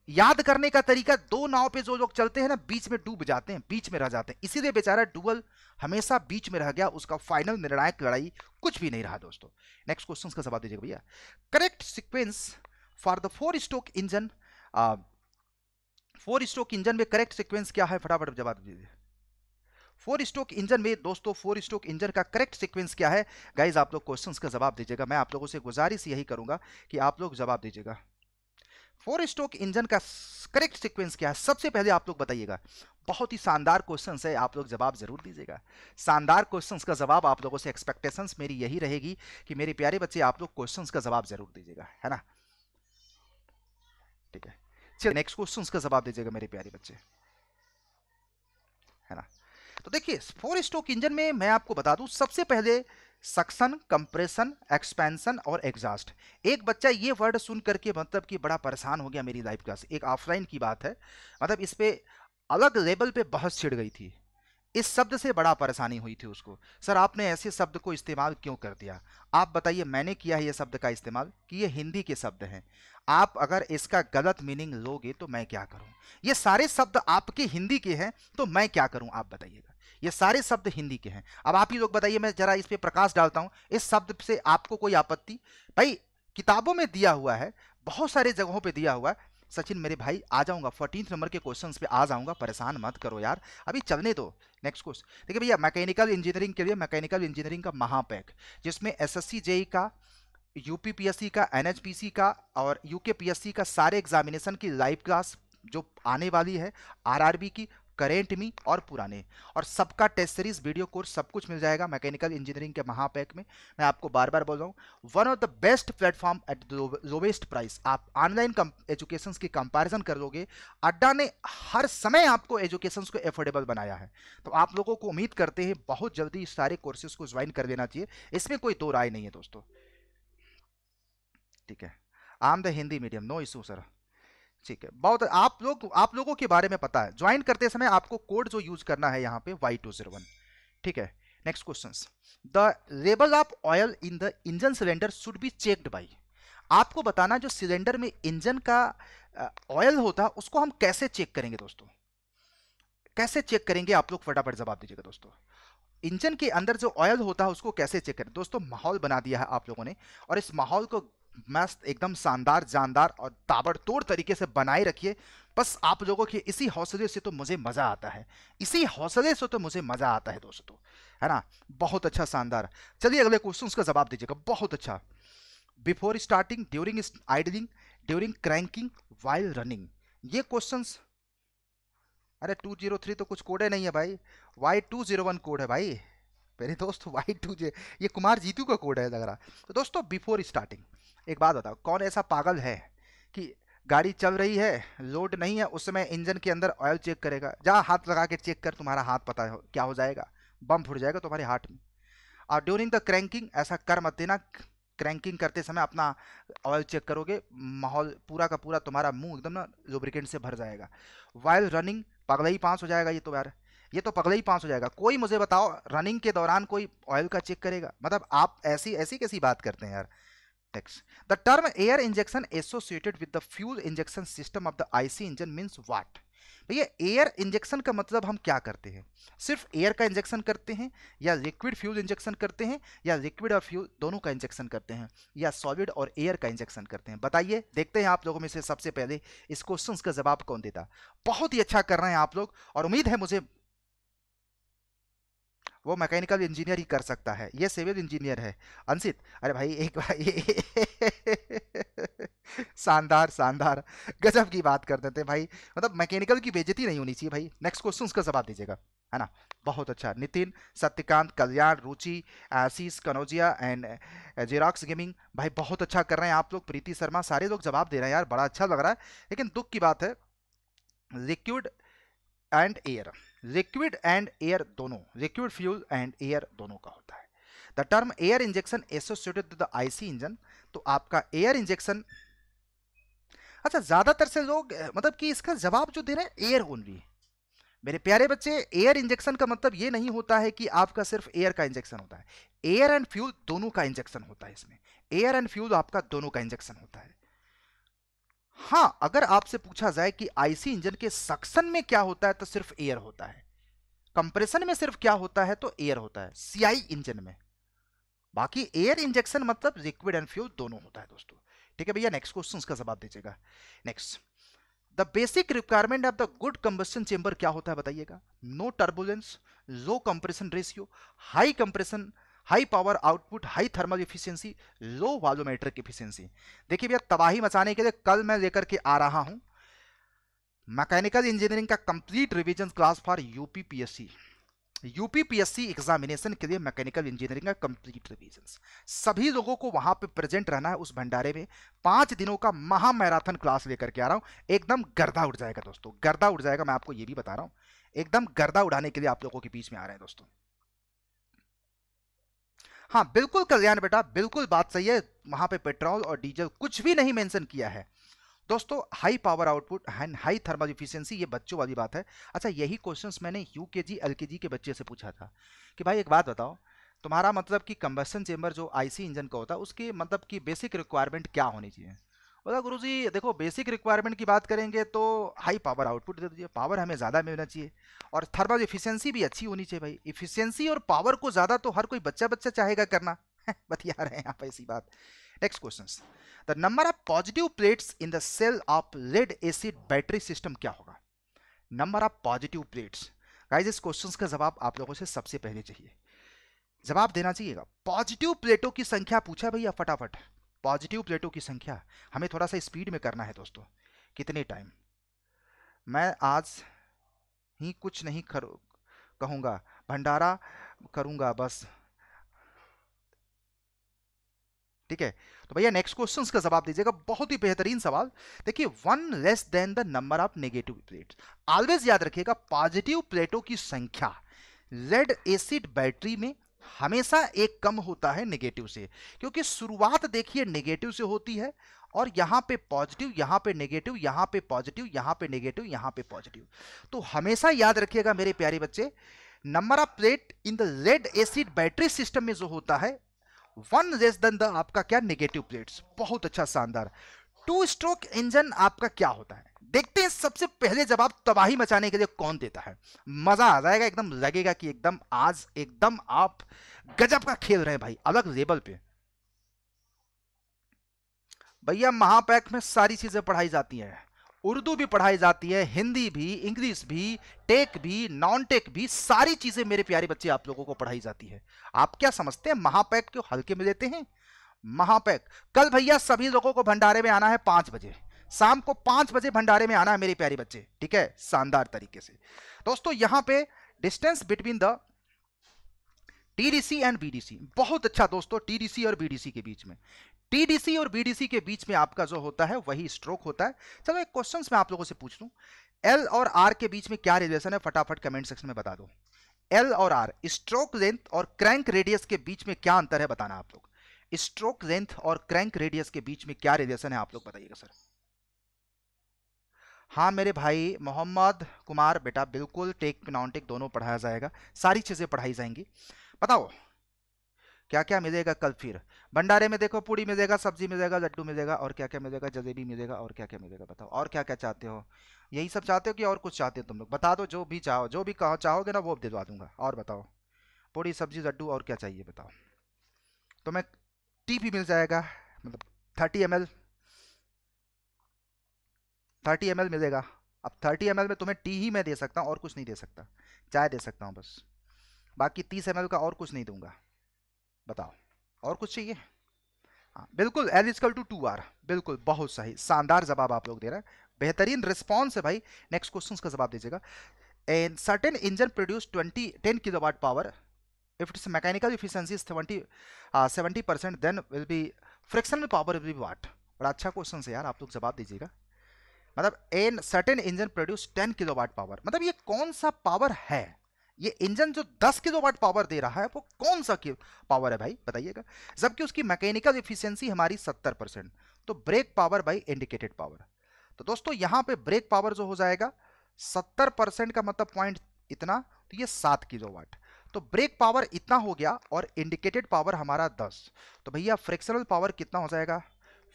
याद करने का तरीका दो नाव पे जो लोग चलते हैं ना बीच में डूब जाते हैं बीच में रह जाते हैं इसीलिए बेचारा डुअल हमेशा बीच में रह गया उसका फाइनल निर्णायक लड़ाई कुछ भी नहीं रहा दोस्तों नेक्स्ट क्वेश्चन का जवाब दीजिएगा भैया correct sequence for the four stroke engine four stroke engine में करेक्ट सिक्वेंस क्या है फटाफट जवाब दीजिए फोर स्ट्रोक इंजन में दोस्तों फोर स्ट्रोक इंजन का करेक्ट सीक्वेंस क्या है गाइज आप लोग क्वेश्चंस का जवाब दीजिएगा मैं आप लोगों से गुजारिश यही करूंगा कि आप लोग जवाब दीजिएगा फोर स्ट्रोक इंजन का करेक्ट सीक्वेंस क्या है सबसे पहले आप लोग बताइएगा बहुत ही शानदार क्वेश्चन है आप लोग जवाब जरूर दीजिएगा शानदार क्वेश्चन का जवाब आप लोगों से एक्सपेक्टेशंस मेरी यही रहेगी कि मेरे प्यारे बच्चे आप लोग क्वेश्चन का जवाब जरूर दीजिएगा है ना ठीक है चलिए नेक्स्ट क्वेश्चन का जवाब दीजिएगा मेरे प्यारे बच्चे है ना तो देखिए फोर स्ट्रोक इंजन में मैं आपको बता दूं सबसे पहले सक्सन कंप्रेशन एक्सपेंशन और एग्जास्ट एक बच्चा ये वर्ड सुन करके मतलब कि बड़ा परेशान हो गया मेरी लाइफ का एक ऑफलाइन की बात है मतलब इस पर अलग लेवल पे बहस छिड़ गई थी इस शब्द से बड़ा परेशानी हुई थी उसको सर आपने ऐसे शब्द को इस्तेमाल क्यों कर दिया आप बताइए मैंने किया है ये शब्द का इस्तेमाल कि ये हिंदी के शब्द हैं आप अगर इसका गलत मीनिंग लोगे तो मैं क्या करूं ये सारे शब्द आपके हिंदी के हैं तो मैं क्या करूं आप बताइएगा ये सारे शब्द हिंदी के हैं अब आप ही लोग बताइए मैं जरा इस पर प्रकाश डालता हूँ इस शब्द से आपको कोई आपत्ति भाई किताबों में दिया हुआ है बहुत सारे जगहों पर दिया हुआ है सचिन मेरे भाई आ जाऊंगा फोर्टीन नंबर के क्वेश्चंस पे आ जाऊंगा परेशान मत करो यार अभी चलने दो नेक्स्ट क्वेश्चन देखिए भैया मैकेनिकल इंजीनियरिंग के लिए मैकेनिकल इंजीनियरिंग का महापैक जिसमें एस एस जेई का यूपीपीएससी का एनएचपीसी का और यूकेपीएससी का सारे एग्जामिनेशन की लाइव क्लास जो आने वाली है आरआरबी की करेंट में और पुराने और सबका टेस्ट सीरीज वीडियो कोर्स सब कुछ मिल जाएगा मैकेनिकल इंजीनियरिंग के महापैक में मैं आपको बार बार बोल रहा हूँ one of the best platform at lowest price आप ऑनलाइन एजुकेशन की कंपेरिजन कर लोगे अड्डा ने हर समय आपको एजुकेशन को एफोर्डेबल बनाया है तो आप लोगों को उम्मीद करते हैं बहुत जल्दी सारे कोर्सेज को ज्वाइन कर लेना चाहिए इसमें कोई दो राय नहीं है दोस्तों ठीक है am the Hindi medium no issue sir ठीक है बहुत आप लोग आप लोगों के बारे में पता है ज्वाइन करते समय आपको कोड जो यूज करना है यहाँ पे वाई टू जीरो वन ठीक है next question the level of oil in the engine cylinder should be checked by आपको बताना जो सिलेंडर में इंजन का ऑयल होता है उसको हम कैसे चेक करेंगे दोस्तों कैसे चेक करेंगे आप लोग फटाफट जवाब दीजिएगा दोस्तों इंजन के अंदर जो ऑयल होता है उसको कैसे चेक करें दोस्तों माहौल बना दिया है आप लोगों ने और इस माहौल को मस्त एकदम शानदार जानदार और ताबड़तोड़ तरीके से बनाए रखिए बस आप लोगों के इसी हौसले से तो मुझे मज़ा आता है इसी हौसले से तो मुझे मज़ा आता है दोस्तों है ना बहुत अच्छा शानदार चलिए अगले क्वेश्चन का जवाब दीजिएगा बहुत अच्छा before starting during idling during cranking while running ये क्वेश्चन अरे टू जीरो थ्री तो कुछ कोड है नहीं है भाई Y two zero one code है भाई मेरे दोस्त वाई टू जे ये कुमार जीतू का कोड है लग रहा तो दोस्तों बिफोर स्टार्टिंग एक बात बताओ कौन ऐसा पागल है कि गाड़ी चल रही है लोड नहीं है उस समय इंजन के अंदर ऑयल चेक करेगा जहाँ हाथ लगा के चेक कर तुम्हारा हाथ पता हो क्या हो जाएगा बम फुट जाएगा तुम्हारे हाथ में और ड्यूरिंग द क्रैंकिंग ऐसा कर मत देना क्रैंकिंग करते समय अपना ऑयल चेक करोगे माहौल पूरा का पूरा तुम्हारा मुंह एकदम ना लुब्रिकेंट से भर जाएगा वाइल रनिंग पगला ही पास हो जाएगा ये तो यार ये तो पगला ही पास हो जाएगा कोई मुझे बताओ रनिंग के दौरान कोई ऑयल का चेक करेगा मतलब आप ऐसी ऐसी कैसी बात करते हैं यार X. The term air injection associated with the fuel injection system of the IC engine means what? भैया एयर इंजेक्शन का मतलब हम क्या करते हैं सिर्फ एयर का इंजेक्शन करते हैं या लिक्विड फ्यूल इंजेक्शन करते हैं या लिक्विड और फ्यूल दोनों का इंजेक्शन करते हैं या सॉलिड और एयर का इंजेक्शन करते हैं बताइए देखते हैं आप लोगों में से सबसे पहले इस क्वेश्चन का जवाब कौन देता बहुत ही अच्छा कर रहे हैं आप लोग और उम्मीद है मुझे वो मैकेनिकल इंजीनियर ही कर सकता है ये सिविल इंजीनियर है अंशित अरे भाई एक भाई शानदार शानदार गजब की बात कर देते भाई मतलब मैकेनिकल की बेजती नहीं होनी चाहिए भाई नेक्स्ट क्वेश्चन उसका जवाब दीजिएगा है ना बहुत अच्छा Nitin Satyakant Kalyan Ruchi Ashish Kanaujia and Xerox gaming भाई बहुत अच्छा कर रहे हैं आप लोग प्रीति शर्मा सारे लोग जवाब दे रहे हैं यार बड़ा अच्छा लग रहा है लेकिन दुख की बात है liquid and air liquid and air दोनों लिक्विड फ्यूल एंड एयर दोनों का होता है the term air injection associated to the IC engine तो आपका एयर इंजेक्शन अच्छा ज़्यादातर से लोग मतलब कि इसका जवाब जो दे रहे हैं एयर ओनली मेरे प्यारे बच्चे एयर इंजेक्शन का मतलब ये नहीं होता है कि आपका सिर्फ एयर का इंजेक्शन होता है एयर एंड फ्यूल दोनों का इंजेक्शन होता है इसमें एयर एंड फ्यूल आपका दोनों का इंजेक्शन होता है हाँ अगर आपसे पूछा जाए कि आईसी इंजन के सक्सन में क्या होता है तो सिर्फ एयर होता है कंप्रेशन में सिर्फ क्या होता है तो एयर होता है सीआई इंजन में बाकी एयर इंजेक्शन मतलब लिक्विड एंड फ्यूल दोनों होता है दोस्तों ठीक है भैया नेक्स्ट क्वेश्चन का जवाब दीजिएगा next the basic requirement of the good combustion chamber क्या होता है बताइएगा no turbulence low compression ratio high compression high power output high thermal efficiency low volumetric efficiency देखिए भैया तबाही मचाने के लिए कल मैं लेकर के आ रहा हूँ मैकेनिकल इंजीनियरिंग का complete revision class for UPPSC UPPSC examination के लिए मैकेनिकल इंजीनियरिंग का कंप्लीट रिविजन सभी लोगों को वहां पे प्रेजेंट रहना है उस भंडारे में पांच दिनों का महा मैराथन क्लास लेकर के आ रहा हूं एकदम गर्दा उड़ जाएगा दोस्तों गर्दा उड़ जाएगा मैं आपको ये भी बता रहा हूं एकदम गर्दा उड़ाने के लिए आप लोगों के बीच में आ रहे हैं दोस्तों हाँ बिल्कुल कल्याण बेटा बिल्कुल बात सही है वहां पे पेट्रोल और डीजल कुछ भी नहीं मेंशन किया है दोस्तों high power output and high thermal efficiency ये बच्चों वाली बात है अच्छा यही क्वेश्चंस मैंने यू के जी एल के जी के बच्चे से पूछा था कि भाई एक बात बताओ तुम्हारा मतलब कि कंबेशन चेम्बर जो आईसी इंजन का होता है उसके मतलब कि बेसिक रिक्वायरमेंट क्या होनी चाहिए बोला गुरु जी देखो बेसिक रिक्वायरमेंट की बात करेंगे तो हाई पावर आउटपुट दे दीजिए पावर हमें ज़्यादा मिलना चाहिए और थर्मल इफिशियंसी भी अच्छी होनी चाहिए भाई इफिशियंसी और पावर को ज़्यादा तो हर कोई बच्चा बच्चा चाहेगा करना बतिया रहे हैं आप ऐसी बात next question the number of positive plates in the cell of lead acid battery system क्या होगा number of positive plates guys इस क्वेश्चन का जवाब आप लोगों से सबसे पहले चाहिए जवाब देना चाहिएगा पॉजिटिव प्लेटों की संख्या पूछा भैया फटाफट पॉजिटिव प्लेटों की संख्या हमें थोड़ा सा स्पीड में करना है दोस्तों कितने टाइम मैं आज ही कुछ नहीं कर कहूँगा भंडारा करूँगा बस ठीक है तो भैया नेक्स्ट क्वेश्चंस का जवाब दीजिएगा बहुत ही बेहतरीन सवाल देखिए one less than the number of negative plates always याद रखिएगा पॉजिटिव प्लेटों की संख्या लेड एसिड बैटरी में हमेशा एक कम होता है नेगेटिव से क्योंकि शुरुआत देखिए नेगेटिव से होती है और यहाँ पे पॉजिटिव यहाँ पे नेगेटिव यहाँ पे पॉजिटिव यहाँ पे नेगेटिव यहाँ पे पॉजिटिव तो हमेशा याद रखिएगा मेरे प्यारे बच्चे number of plate in the lead acid battery system में जो होता है वन लेस देन द आपका क्या नेगेटिव प्लेट्स बहुत अच्छा शानदार टू स्ट्रोक इंजन आपका क्या होता है देखते हैं सबसे पहले जवाब तबाही मचाने के लिए कौन देता है मजा आ जाएगा एकदम लगेगा कि एकदम आज एकदम आप गजब का खेल रहे हैं भाई अलग लेवल पे भैया महापैक में सारी चीजें पढ़ाई जाती हैं उर्दू भी पढ़ाई जाती है हिंदी भी इंग्लिश भी टेक भी नॉन टेक भी सारी चीजें मेरे प्यारे बच्चे आप लोगों को पढ़ाई जाती है आप क्या समझते हैं महापैक क्यों हल्के में लेते हैं महापैक कल भैया सभी लोगों को भंडारे में आना है पांच बजे शाम को पांच बजे भंडारे में आना है मेरे प्यारे बच्चे ठीक है शानदार तरीके से दोस्तों यहां पे distance between the TDC and BDC बहुत अच्छा दोस्तों टीडीसी और बीडीसी के बीच में टीडीसी और बीडीसी के बीच में आपका जो होता है वही स्ट्रोक होता है चलो एक क्वेश्चन में आप लोगों से पूछ लू एल और आर के बीच में क्या रिलेशन है फटाफट कमेंट सेक्शन में बता दो एल और आर स्ट्रोक लेंथ और क्रैंक रेडियस के बीच में क्या अंतर है बताना आप लोग स्ट्रोक लेंथ और क्रैंक रेडियस के बीच में क्या रिलेशन है आप लोग बताइएगा सर हाँ मेरे भाई मोहम्मद कुमार बेटा बिल्कुल टेक नॉन टेक दोनों पढ़ाया जाएगा सारी चीज़ें पढ़ाई जाएंगी बताओ क्या क्या मिलेगा कल फिर भंडारे में देखो पूड़ी मिलेगा सब्जी मिलेगा लड्डू मिलेगा और क्या क्या मिलेगा जलेबी मिलेगा और क्या क्या मिलेगा बताओ और क्या क्या चाहते हो यही सब चाहते हो कि और कुछ चाहते हो तुम लोग बता दो जो भी चाहो जो भी कहो चाहोगे ना वो दिलवा दूंगा और बताओ पूड़ी सब्जी लड्डू और क्या चाहिए बताओ तो मैं टी भी मिल जाएगा मतलब थर्टी एम थर्टी एम मिलेगा अब थर्टी एम में तुम्हें टी ही मैं दे सकता हूँ और कुछ नहीं दे सकता चाय दे सकता हूँ बस बाकी तीस एम का और कुछ नहीं दूंगा बताओ और कुछ चाहिए हाँ बिल्कुल L equal to two R बिल्कुल बहुत सही शानदार जवाब आप लोग दे रहे हैं बेहतरीन रिस्पॉन्स है भाई नेक्स्ट क्वेश्चन का जवाब दीजिएगा a certain engine produce twenty ten kilo watt power if its mechanical efficiency seventy seventy percent then will be friction power will be what बड़ा अच्छा क्वेश्चन है यार आप लोग जवाब दीजिएगा मतलब a certain engine produce 10 watt power मतलब ये कौन सा पावर है ये इंजन जो 10 वाट पावर दे रहा है वो कौन सा पावर है भाई बताइएगा जबकि उसकी मैकेनिकल इफिशियंसी हमारी 70 परसेंट तो brake power by indicated power तो दोस्तों यहाँ पे ब्रेक पावर जो हो जाएगा 70 परसेंट का मतलब पॉइंट इतना तो ये किलो वाट तो ब्रेक पावर इतना हो गया और इंडिकेटेड पावर हमारा दस तो भैया फ्रिक्शनल पावर कितना हो जाएगा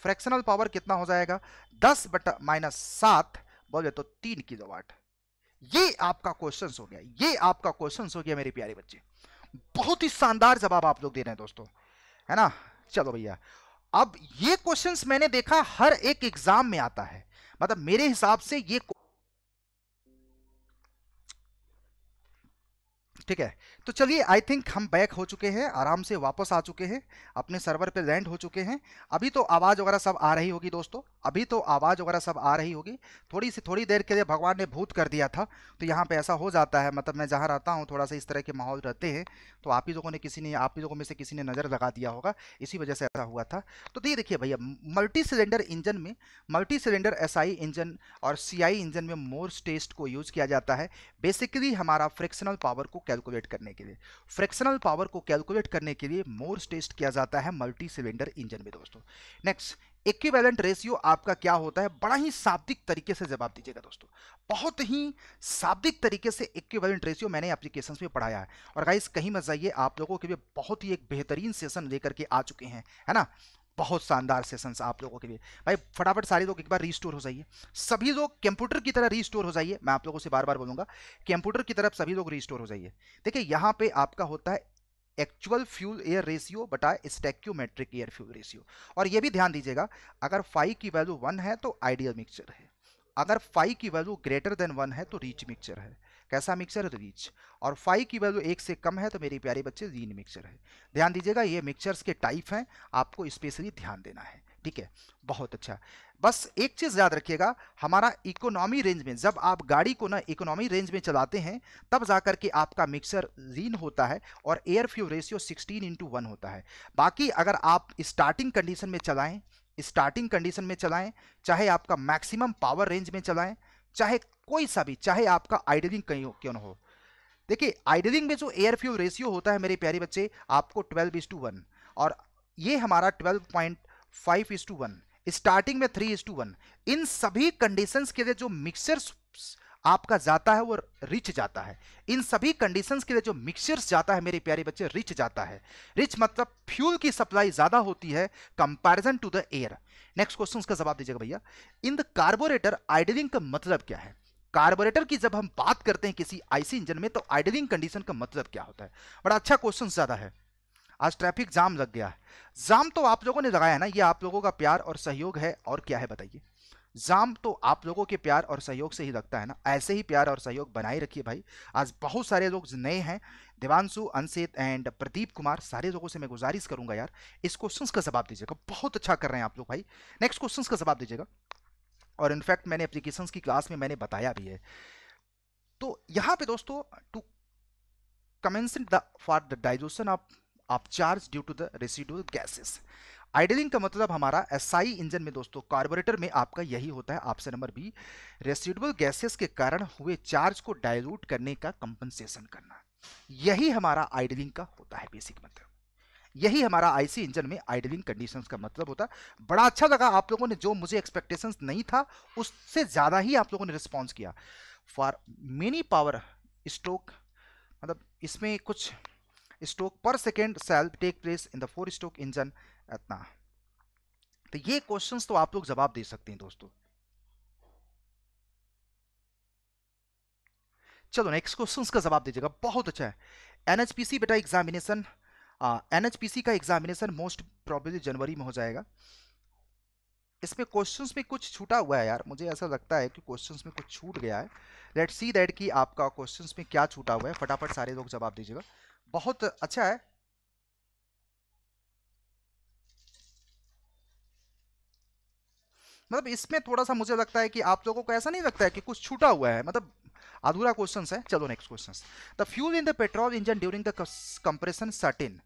फ्रैक्शनल पावर कितना हो जाएगा दस बटा माइनस सात बोले तो तीन किलो वाट ये आपका क्वेश्चन हो गया ये आपका क्वेश्चन हो गया मेरे प्यारे बच्चे बहुत ही शानदार जवाब आप लोग दे रहे हैं दोस्तों है ना चलो भैया अब ये क्वेश्चन मैंने देखा हर एक एग्जाम में आता है मतलब मेरे हिसाब से ये ठीक है तो चलिए आई थिंक हम बैक हो चुके हैं आराम से वापस आ चुके हैं अपने सर्वर पे लैंड हो चुके हैं अभी तो आवाज़ वगैरह सब आ रही होगी दोस्तों अभी तो आवाज़ वगैरह सब आ रही होगी थोड़ी सी थोड़ी देर के लिए भगवान ने भूत कर दिया था तो यहाँ पे ऐसा हो जाता है मतलब मैं जहाँ रहता हूँ थोड़ा सा इस तरह के माहौल रहते हैं तो आप ही लोगों ने किसी ने आप ही लोगों में से किसी ने नज़र लगा दिया होगा इसी वजह से ऐसा हुआ था तो ये देखिए भैया मल्टी सिलेंडर इंजन में मल्टी सिलेंडर एस इंजन और सी इंजन में मोर स्टेस्ट को यूज़ किया जाता है बेसिकली हमारा फ्रिक्शनल पावर को कैल कैलकुलेट करने के लिए फ्रैक्शनल पावर को कैलकुलेट करने के लिए मोर्स टेस्ट किया जाता है मल्टी सिलेंडर इंजन में दोस्तों नेक्स्ट इक्विवेलेंट रेशियो आपका क्या होता है बड़ा ही शाब्दिक तरीके से जवाब दीजिएगा दोस्तों बहुत ही शाब्दिक तरीके से इक्विवेलेंट रेशियो मैंने एप्लीकेशन में पढ़ाया है और गाइस कहीं मत जाइए आप लोगों के लिए बहुत ही एक बेहतरीन सेशन लेकर के आ चुके हैं है ना बहुत शानदार सेशंस आप लोगों के लिए भाई फटाफट सारे लोग एक बार रीस्टोर हो जाइए सभी लोग कंप्यूटर की तरह रीस्टोर हो जाइए मैं आप लोगों से बार बार बोलूँगा कंप्यूटर की तरफ सभी लोग रीस्टोर हो जाइए देखिए यहाँ पे आपका होता है एक्चुअल फ्यूल एयर रेशियो बटा स्टेक्यूमेट्रिक एयर फ्यूल रेशियो और ये भी ध्यान दीजिएगा अगर फाइव की वैल्यू वन है तो आइडियल मिक्सचर है अगर फाइव की वैल्यू ग्रेटर देन वन है तो रिच मिक्सचर है कैसा मिक्सर है रीच तो और फाइव की वैल्यू एक से कम है तो मेरे प्यारे बच्चे रीन मिक्सर है ध्यान दीजिएगा ये मिक्सर्स के टाइप हैं आपको स्पेशली ध्यान देना है ठीक है बहुत अच्छा बस एक चीज़ याद रखिएगा हमारा इकोनॉमी रेंज में जब आप गाड़ी को ना इकोनॉमी रेंज में चलाते हैं तब जाकर के आपका मिक्सर रीन होता है और air fuel ratio 16 into one होता है बाकी अगर आप स्टार्टिंग कंडीशन में चलाएं स्टार्टिंग कंडीशन में चलाएं चाहे आपका मैक्सिमम पावर रेंज में चलाएं चाहे कोई सा भी चाहे आपका आइडलिंग कहीं हो क्यों ना हो देखिए आइडलिंग में जो एयर फ्यूल रेशियो होता है मेरे प्यारे बच्चे आपको ट्वेल्व इज टू वन और ये हमारा twelve point five is to one starting में थ्री इज टू वन इन सभी कंडीशंस के लिए जो मिक्सचर्स आपका जाता है वो रिच जाता है इन सभी कंडीशंस के लिए जो मिक्सचर्स जाता है मेरे प्यारे बच्चे रिच जाता है रिच मतलब फ्यूल की सप्लाई ज़्यादा होती है comparison to the air next question का जवाब दीजिएगा भैया इन द कार्बोरेटर आइडलिंग का मतलब क्या है कार्बोरेटर की जब हम बात करते हैं किसी आईसी इंजन में तो आइडलिंग कंडीशन का मतलब क्या होता है बड़ा अच्छा क्वेश्चन ज़्यादा है आज ट्रैफिक जाम लग गया है जाम तो आप लोगों ने लगाया है ना ये आप लोगों का प्यार और सहयोग है और क्या है बताइए जाम तो आप लोगों के प्यार और सहयोग से ही लगता है ना ऐसे ही प्यार और सहयोग बनाए रखिए भाई आज बहुत सारे लोग नए हैं देवांशु अंशित एंड प्रदीप कुमार सारे लोगों से मैं गुजारिश करूंगा यार इस क्वेश्चन का जवाब दीजिएगा बहुत अच्छा कर रहे हैं आप लोग भाई नेक्स्ट क्वेश्चन का जवाब दीजिएगा और इनफैक्ट मैंने एप्लीकेशन की क्लास में मैंने बताया भी है तो यहाँ पे दोस्तों to compensate the for the digestion of of charge due to the residual gases idling का मतलब हमारा एसआई इंजन में दोस्तों कार्बोरेटर में आपका यही होता है option number B residual gases के कारण हुए चार्ज को डायलूट करने का कंपनसेशन करना यही हमारा आइडलिंग का होता है बेसिक मतलब यही हमारा आईसी इंजन में आइडलिंग कंडीशंस का मतलब होता है बड़ा अच्छा लगा आप लोगों ने जो मुझे एक्सपेक्टेशंस नहीं था उससे ज़्यादा ही आप लोगों ने रिस्पॉन्स किया फॉर मेनी पावर स्ट्रोक मतलब इसमें कुछ stroke per second cell take place in the four stroke engine इतना तो ये क्वेश्चंस तो आप लोग जवाब दे सकते हैं दोस्तों चलो नेक्स्ट क्वेश्चन का जवाब दीजिएगा बहुत अच्छा है एनएचपीसी बेटा एग्जामिनेशन एनएचपीसी का एग्जामिनेशन मोस्ट प्रॉब्लली जनवरी में हो जाएगा इसमें क्वेश्चंस में कुछ छूटा हुआ है यार मुझे ऐसा लगता है कि क्वेश्चंस में कुछ छूट गया है लेट सी दैट कि आपका क्वेश्चंस में क्या छूटा हुआ है फटाफट सारे लोग जवाब दीजिएगा बहुत अच्छा है मतलब इसमें थोड़ा सा मुझे लगता है कि आप लोगों को ऐसा नहीं लगता है कि कुछ छूटा हुआ है मतलब अधूरा क्वेश्चन है चलो next question the fuel in the petrol engine during the compression certain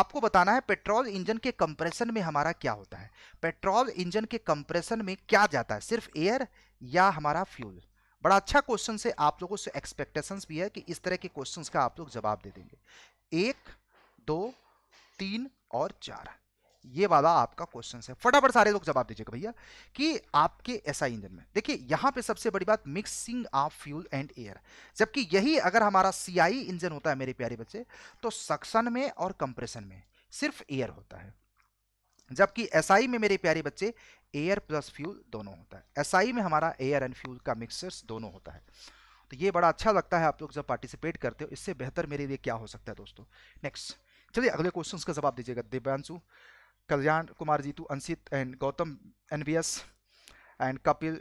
आपको बताना है पेट्रोल इंजन के कंप्रेशन में हमारा क्या होता है पेट्रोल इंजन के कंप्रेशन में क्या जाता है सिर्फ एयर या हमारा फ्यूल बड़ा अच्छा क्वेश्चन से आप लोगों से एक्सपेक्टेशंस भी है कि इस तरह के क्वेश्चंस का आप लोग जवाब दे देंगे एक दो तीन और चार ये वाला आपका क्वेश्चन है फटाफट सारे लोग जवाब दीजिएगा भैया कि आपके एस इंजन में देखिए यहाँ पे सबसे बड़ी बात mixing of fuel and air जबकि यही अगर हमारा सी इंजन होता है मेरे प्यारे बच्चे तो सक्शन में और कंप्रेशन में सिर्फ एयर होता है जबकि एस में मेरे प्यारे बच्चे एयर प्लस फ्यूल दोनों होता है एस में हमारा एयर एंड फ्यूल का मिक्सचर्स दोनों होता है तो ये बड़ा अच्छा लगता है आप लोग जब पार्टिसिपेट करते हो इससे बेहतर मेरे लिए क्या हो सकता है दोस्तों नेक्स्ट चलिए अगले क्वेश्चंस का जवाब दीजिएगा Divyanshu Kalyan Kumar Jitu Anshit and Gautam NVS and Kapil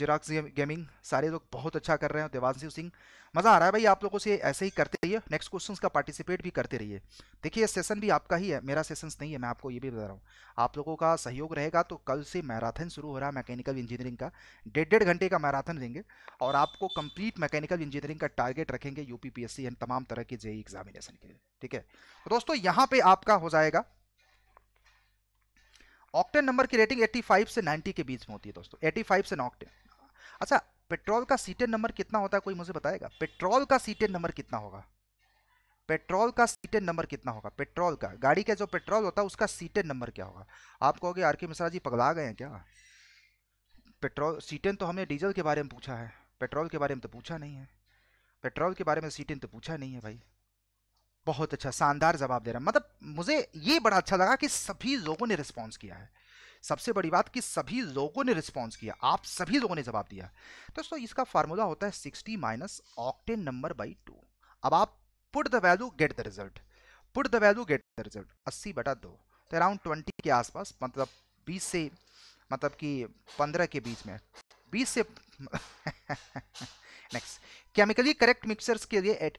Xerox gaming सारे लोग बहुत अच्छा कर रहे हैं देवांशु सिंह मज़ा आ रहा है भाई आप लोगों से ऐसे ही करते रहिए नेक्स्ट क्वेश्चंस का पार्टिसिपेट भी करते रहिए देखिए सेशन भी आपका ही है मेरा सेशंस नहीं है मैं आपको ये भी बता रहा हूँ आप लोगों का सहयोग रहेगा तो कल से मैराथन शुरू हो रहा है मैकेनिकल इंजीनियरिंग का डेढ़ डेढ़ घंटे का मैराथन देंगे और आपको कंप्लीट मैकेनिकल इंजीनियरिंग का टारगेट रखेंगे यू एंड तमाम तरह के जेई एग्जामिनेशन e के लिए ठीक है तो दोस्तों यहाँ पर आपका हो जाएगा ऑक्टेन नंबर की रेटिंग 85 से 90 के बीच में होती है दोस्तों 85 से ऑक्टेन अच्छा पेट्रोल का सीटेन नंबर कितना होता है कोई मुझे बताएगा पेट्रोल का सीटेन नंबर कितना होगा पेट्रोल का सीटेन नंबर कितना होगा पेट्रोल का गाड़ी का जो पेट्रोल होता है उसका सीटेन नंबर क्या होगा आप कहोगे आर के मिश्रा जी पगला गए हैं क्या पेट्रोल सीटेन तो हमने डीजल के बारे में पूछा है पेट्रोल के बारे में तो पूछा नहीं है पेट्रोल के बारे में सीटेन तो पूछा नहीं है भाई बहुत अच्छा शानदार जवाब दे रहा मतलब मुझे ये बड़ा अच्छा लगा कि सभी लोगों ने रिस्पॉन्स किया है सबसे बड़ी बात कि सभी लोगों ने रिस्पॉन्स किया आप सभी लोगों ने जवाब दिया दोस्तों इसका फार्मूला होता है sixty minus octane number by two अब आप put the value get the result put the value get the result अस्सी बटा दो तो अराउंड ट्वेंटी के आसपास मतलब बीस से मतलब कि पंद्रह के बीच में बीस से नेक्स्ट केमिकली करेक्ट मिक्सचर्स के लिए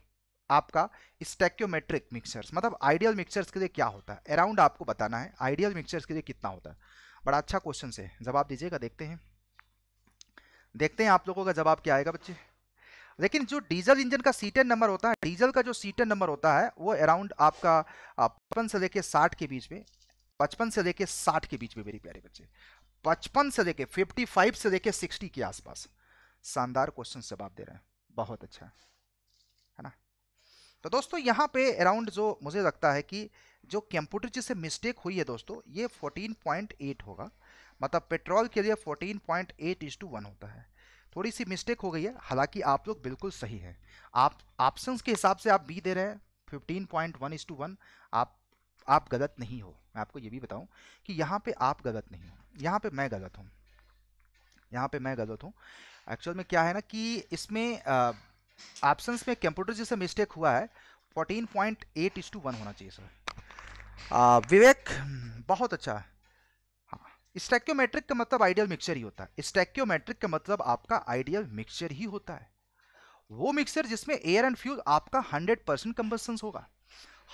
आपका स्टेक्योमेट्रिक मिक्सर्स मतलब आइडियल मिक्सर्स के लिए क्या होता है अराउंड आपको बताना है आइडियल मिक्सर्स के लिए कितना होता है बड़ा अच्छा क्वेश्चन से जवाब दीजिएगा देखते हैं देखते हैं आप लोगों का जवाब क्या आएगा बच्चे लेकिन जो डीजल इंजन का सीटन नंबर होता है डीजल का जो सीटन नंबर होता है वो अराउंड आपका पचपन से लेके साठ के बीच में पचपन से लेके साठ के बीच में मेरे प्यारे बच्चे पचपन से लेके फिफ्टी फाइव से लेके सिक्सटी के आसपास शानदार क्वेश्चन जवाब दे रहे हैं बहुत अच्छा है ना तो दोस्तों यहाँ पे अराउंड जो मुझे लगता है कि जो कंप्यूटर जिससे मिस्टेक हुई है दोस्तों ये 14.8 होगा मतलब पेट्रोल के लिए 14.8 पॉइंट इज टू वन होता है थोड़ी सी मिस्टेक हो गई है हालांकि आप लोग बिल्कुल सही हैं आप ऑप्शंस के हिसाब से आप बी दे रहे हैं 15.1 point one is to one आप आप गलत नहीं हो मैं आपको ये भी बताऊं कि यहाँ पे आप गलत नहीं हो यहाँ पे मैं गलत हूँ यहाँ पे मैं गलत हूँ एक्चुअल में क्या है ना कि इसमें आ, ऑप्शन में कंप्यूटर जैसे मिस्टेक हुआ है fourteen point eight is to one होना चाहिए सर विवेक बहुत अच्छा है हाँ, स्टैक्योमेट्रिक का मतलब आइडियल मिक्सचर ही होता है स्टैक्योमेट्रिक का मतलब आपका आइडियल मिक्सचर ही होता है वो मिक्सचर जिसमें एयर एंड फ्यूल आपका 100 परसेंट कम्बसन होगा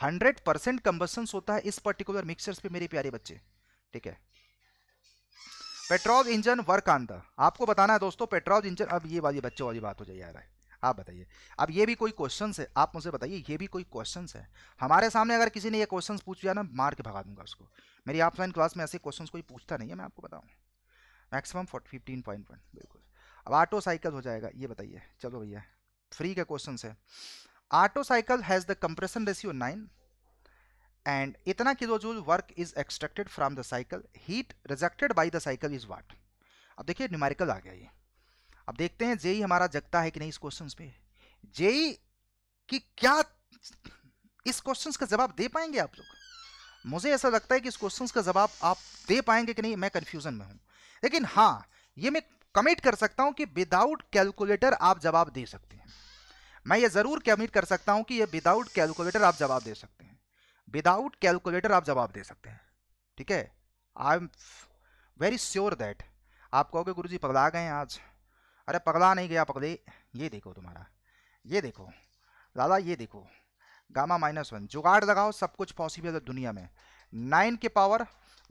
100 परसेंट कम्बसन होता है इस पर्टिकुलर मिक्सचर्स पे मेरे प्यारे बच्चे ठीक है पेट्रोल इंजन वर्क आंदा आपको बताना है दोस्तों पेट्रोल इंजन अब ये वाली बच्चों वाली बात हो जाए यार है आप बताइए अब ये भी कोई क्वेश्चन है आप मुझे बताइए ये भी कोई क्वेश्चन है हमारे सामने अगर किसी ने ये क्वेश्चन पूछ लिया ना मार के भगा दूंगा उसको मेरी ऑफलाइन क्लास में ऐसे क्वेश्चन कोई पूछता नहीं है मैं आपको बताऊँ मैक्सिमम फिफ्टीन पॉइंट वन बिल्कुल अब ऑटो साइकिल हो जाएगा ये बताइए चलो भैया फ्री का क्वेश्चन है auto cycle has the compression ratio nine and इतना kilo joule work is extracted from the cycle heat rejected by the cycle is what अब देखिए न्यूमेरिकल आ गया ये अब देखते हैं जेई हमारा जगता है कि नहीं इस क्वेश्चन पे जेई कि क्या इस क्वेश्चन का जवाब दे पाएंगे आप लोग मुझे ऐसा लगता है कि इस क्वेश्चन का जवाब आप दे पाएंगे कि नहीं मैं कंफ्यूजन में हूं लेकिन हाँ ये मैं कमिट कर सकता हूं कि विदाउट कैलकुलेटर आप जवाब दे सकते हैं मैं ये ज़रूर कमिट कर सकता हूं कि यह विदाउट कैलकुलेटर आप जवाब दे सकते हैं विदाउट कैलकुलेटर आप जवाब दे सकते हैं ठीक है I am very sure that आप कहोगे गुरु जी पगला गए हैं आज अरे पगला नहीं गया पगले ये देखो तुम्हारा ये देखो लाला ये देखो गामा माइनस वन जुगाड़ लगाओ सब कुछ पॉसिबल है दुनिया में नाइन के power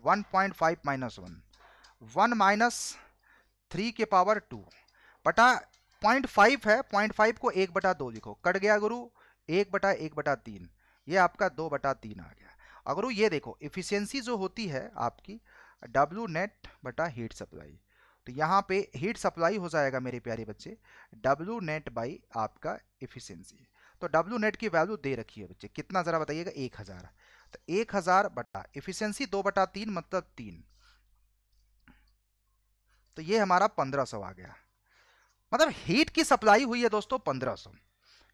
one point five minus one one minus three के पावर टू बटा पॉइंट फाइव है पॉइंट फाइव को एक बटा दो लिखो कट गया गुरु एक बटा एक बटा तीन ये आपका दो बटा तीन आ गया अगर ये देखो इफ़िशियंसी जो होती है आपकी डब्ल्यू नेट बटा हीट सप्लाई तो यहाँ पे हीट सप्लाई हो जाएगा मेरे प्यारे बच्चे डब्ल्यू नेट बाई आपका एफिशिएंसी तो डब्ल्यू नेट की वैल्यू दे रखी है बच्चे कितना ज़रा बताइएगा एक हज़ार तो एक हज़ार बटा एफिशिएंसी दो बटा तीन मतलब तीन तो ये हमारा पंद्रह सौ आ गया मतलब हीट की सप्लाई हुई है दोस्तों पंद्रह सौ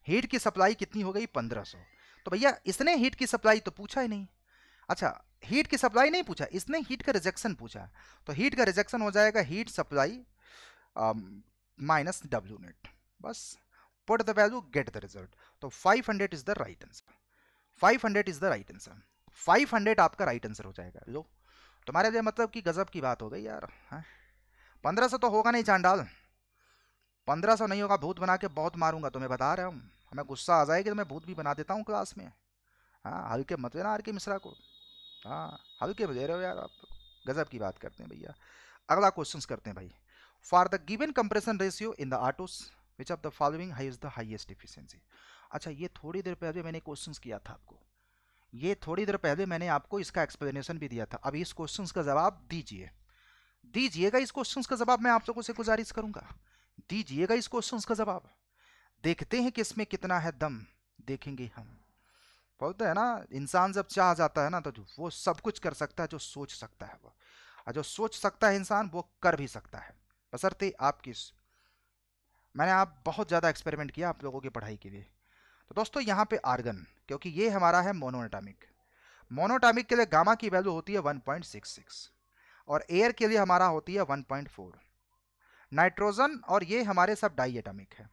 हीट की सप्लाई कितनी हो गई पंद्रह सौ तो भैया इसने हीट की सप्लाई तो पूछा ही नहीं अच्छा हीट की सप्लाई नहीं पूछा इसने हीट का रिजेक्शन पूछा तो हीट का रिजेक्शन हो जाएगा heat supply minus W net बस put the value get the result तो 500 is the right answer 500 is the right answer 500 आपका राइट आंसर हो जाएगा लो तुम्हारे लिए मतलब कि गजब की बात हो गई यार हाँ। पंद्रह सौ तो होगा नहीं चांडाल पंद्रह सौ नहीं होगा भूत बना के बहुत मारूंगा तुम्हें बता रहा हूँ हमें गुस्सा आ जाएगा तो मैं भूत भी बना देता हूँ क्लास में हाँ हल्के मत देना आर के मिश्रा को हाँ हल्के में ले रहे हो यार आप गजब की बात करते हैं भैया अगला क्वेश्चन करते हैं भाई for the given compression ratio in the autos which of the following high is the highest efficiency अच्छा ये थोड़ी देर पहले मैंने क्वेश्चन किया था आपको ये थोड़ी देर पहले मैंने आपको इसका एक्सप्लेनेशन भी दिया था अब इस क्वेश्चन का जवाब दीजिए दीजिएगा इस क्वेश्चन का जवाब मैं आप लोगों से गुजारिश करूंगा दीजिएगा इस क्वेश्चन का जवाब देखते हैं कि इसमें कितना है दम देखेंगे हम बोलते हैं ना इंसान जब चाह जाता है ना तो वो सब कुछ कर सकता है जो सोच सकता है वो और जो सोच सकता है इंसान वो कर भी सकता है बसरते आपकी मैंने आप बहुत ज़्यादा एक्सपेरिमेंट किया आप लोगों की पढ़ाई के लिए तो दोस्तों यहाँ पे आर्गन क्योंकि ये हमारा है मोनोटामिक मोनोटामिक के लिए गामा की वैल्यू होती है वन और एयर के लिए हमारा होती है वन नाइट्रोजन और ये हमारे सब डाइएटामिक है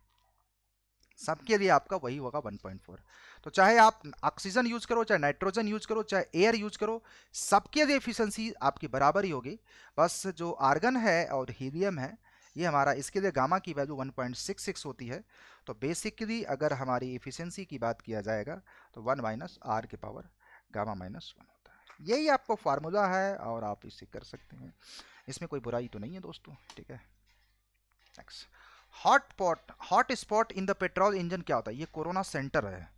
सबके लिए आपका वही होगा 1.4 तो चाहे आप ऑक्सीजन यूज करो चाहे नाइट्रोजन यूज करो चाहे एयर यूज करो सबके लिए एफिशिएंसी आपकी बराबर ही होगी बस जो आर्गन है और हीलियम है ये हमारा इसके लिए गामा की वैल्यू 1.66 होती है तो बेसिकली अगर हमारी इफिशेंसी की बात किया जाएगा तो वन माइनस आर के पावर गामा माइनस वन होता है यही आपको फार्मूला है और आप इसे कर सकते हैं इसमें कोई बुराई तो नहीं है दोस्तों ठीक है next hot spot hot spot in the petrol engine क्या होता है ये कोरोना सेंटर है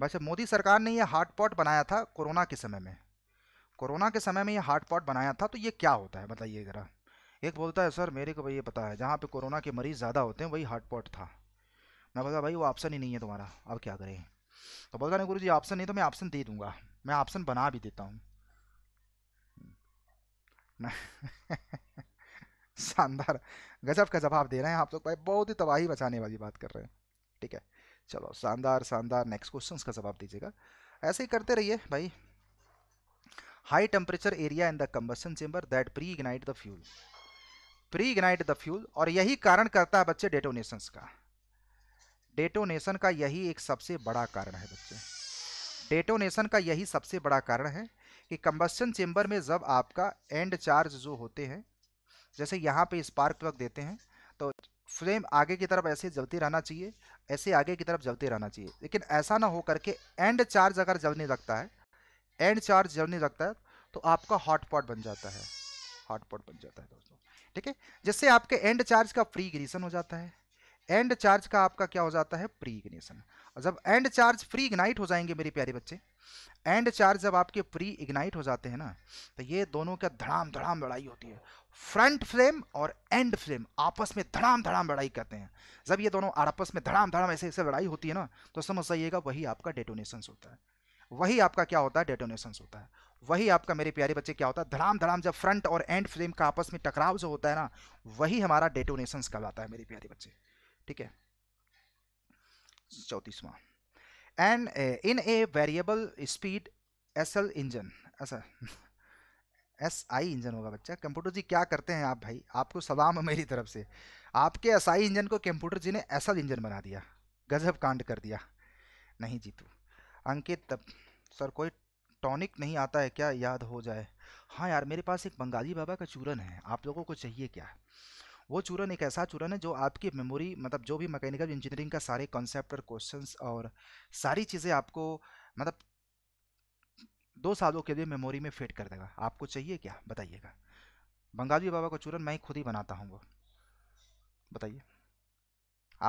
वैसे मोदी सरकार ने ये स्पॉट बनाया था कोरोना के समय में कोरोना के समय में ये हॉटपॉट बनाया था तो ये क्या होता है बताइए ज़रा एक बोलता है सर मेरे को भाई ये पता है जहाँ पे कोरोना के मरीज़ ज़्यादा होते हैं वही हॉट स्पॉट था मैं बोलता भाई वो ऑप्शन ही नहीं है तुम्हारा अब क्या करें तो बोलता नहीं गुरु जी ऑप्शन नहीं तो मैं ऑप्शन दे दूंगा मैं ऑप्शन बना भी देता हूँ शानदार गजब का जवाब दे रहे हैं आप लोग भाई बहुत ही तबाही बचाने वाली बात कर रहे हैं ठीक है चलो शानदार शानदार नेक्स्ट क्वेश्चंस का जवाब दीजिएगा ऐसे ही करते रहिए भाई high temperature area in the combustion chamber that pre ignite the fuel pre ignite the fuel और यही कारण करता है बच्चे डेटोनेशंस का डेटोनेशन का यही एक सबसे बड़ा कारण है बच्चे डेटोनेशन का यही सबसे बड़ा कारण है कि कम्बसन चेम्बर में जब आपका एंड चार्ज जो होते हैं जैसे यहाँ पे स्पार्क प्लग देते हैं तो फ्लेम आगे की तरफ ऐसे जलते रहना चाहिए ऐसे आगे की तरफ जलते रहना चाहिए लेकिन ऐसा ना हो करके एंड चार्ज अगर जलने लगता है एंड चार्ज जलने लगता है तो आपका हॉटपॉट बन जाता है हॉटपॉट बन जाता है दोस्तों ठीक है जिससे आपके एंड चार्ज का फ्री इग्निशन हो जाता है एंड चार्ज का आपका क्या हो जाता है प्री इग्निशन और जब एंड चार्ज फ्री इग्नाइट हो जाएंगे मेरे प्यारे बच्चे एंड चार्ज जब आपके प्री इग्नाइट हो जाते हैं ना तो ये दोनों का धड़ाम धड़ाम लड़ाई होती है फ्रंट फ्रेम और एंड फ्रेम आपस में धड़ाम धड़ाम लड़ाई करते हैं जब ये दोनों आपस में धड़ाम धड़ाम ऐसे ऐसे लड़ाई होती है ना तो समझ जाइएगा वही आपका डेटोनेशंस होता है वही आपका क्या होता है डेटोनेशंस होता है वही आपका मेरे प्यारे बच्चे क्या होता है धड़ाम धड़ाम जब फ्रंट और एंड फ्रेम का आपस में टकराव जो होता है ना वही हमारा डेटोनेशंस कहलाता है मेरे प्यारे बच्चे ठीक है चौतीसवां end in a variable speed S L engine अच्छा एस आई इंजन होगा बच्चा कंप्यूटर जी क्या करते हैं आप भाई आपको सलाम है मेरी तरफ से आपके एस आई इंजन को कंप्यूटर जी ने ऐसा इंजन बना दिया गजब कांड कर दिया नहीं जीतू अंकित तब सर कोई टॉनिक नहीं आता है क्या याद हो जाए हाँ यार मेरे पास एक बंगाली बाबा का चूरन है आप लोगों को चाहिए क्या वो चूरन एक ऐसा चूरन है जो आपकी मेमोरी मतलब जो भी मैकेनिकल इंजीनियरिंग का सारे कॉन्सेप्ट और क्वेश्चंस और सारी चीज़ें आपको मतलब दो सालों के लिए मेमोरी में फिट कर देगा आपको चाहिए क्या बताइएगा बंगाली बाबा का चूरन मैं ही खुद ही बनाता हूँ वो बताइए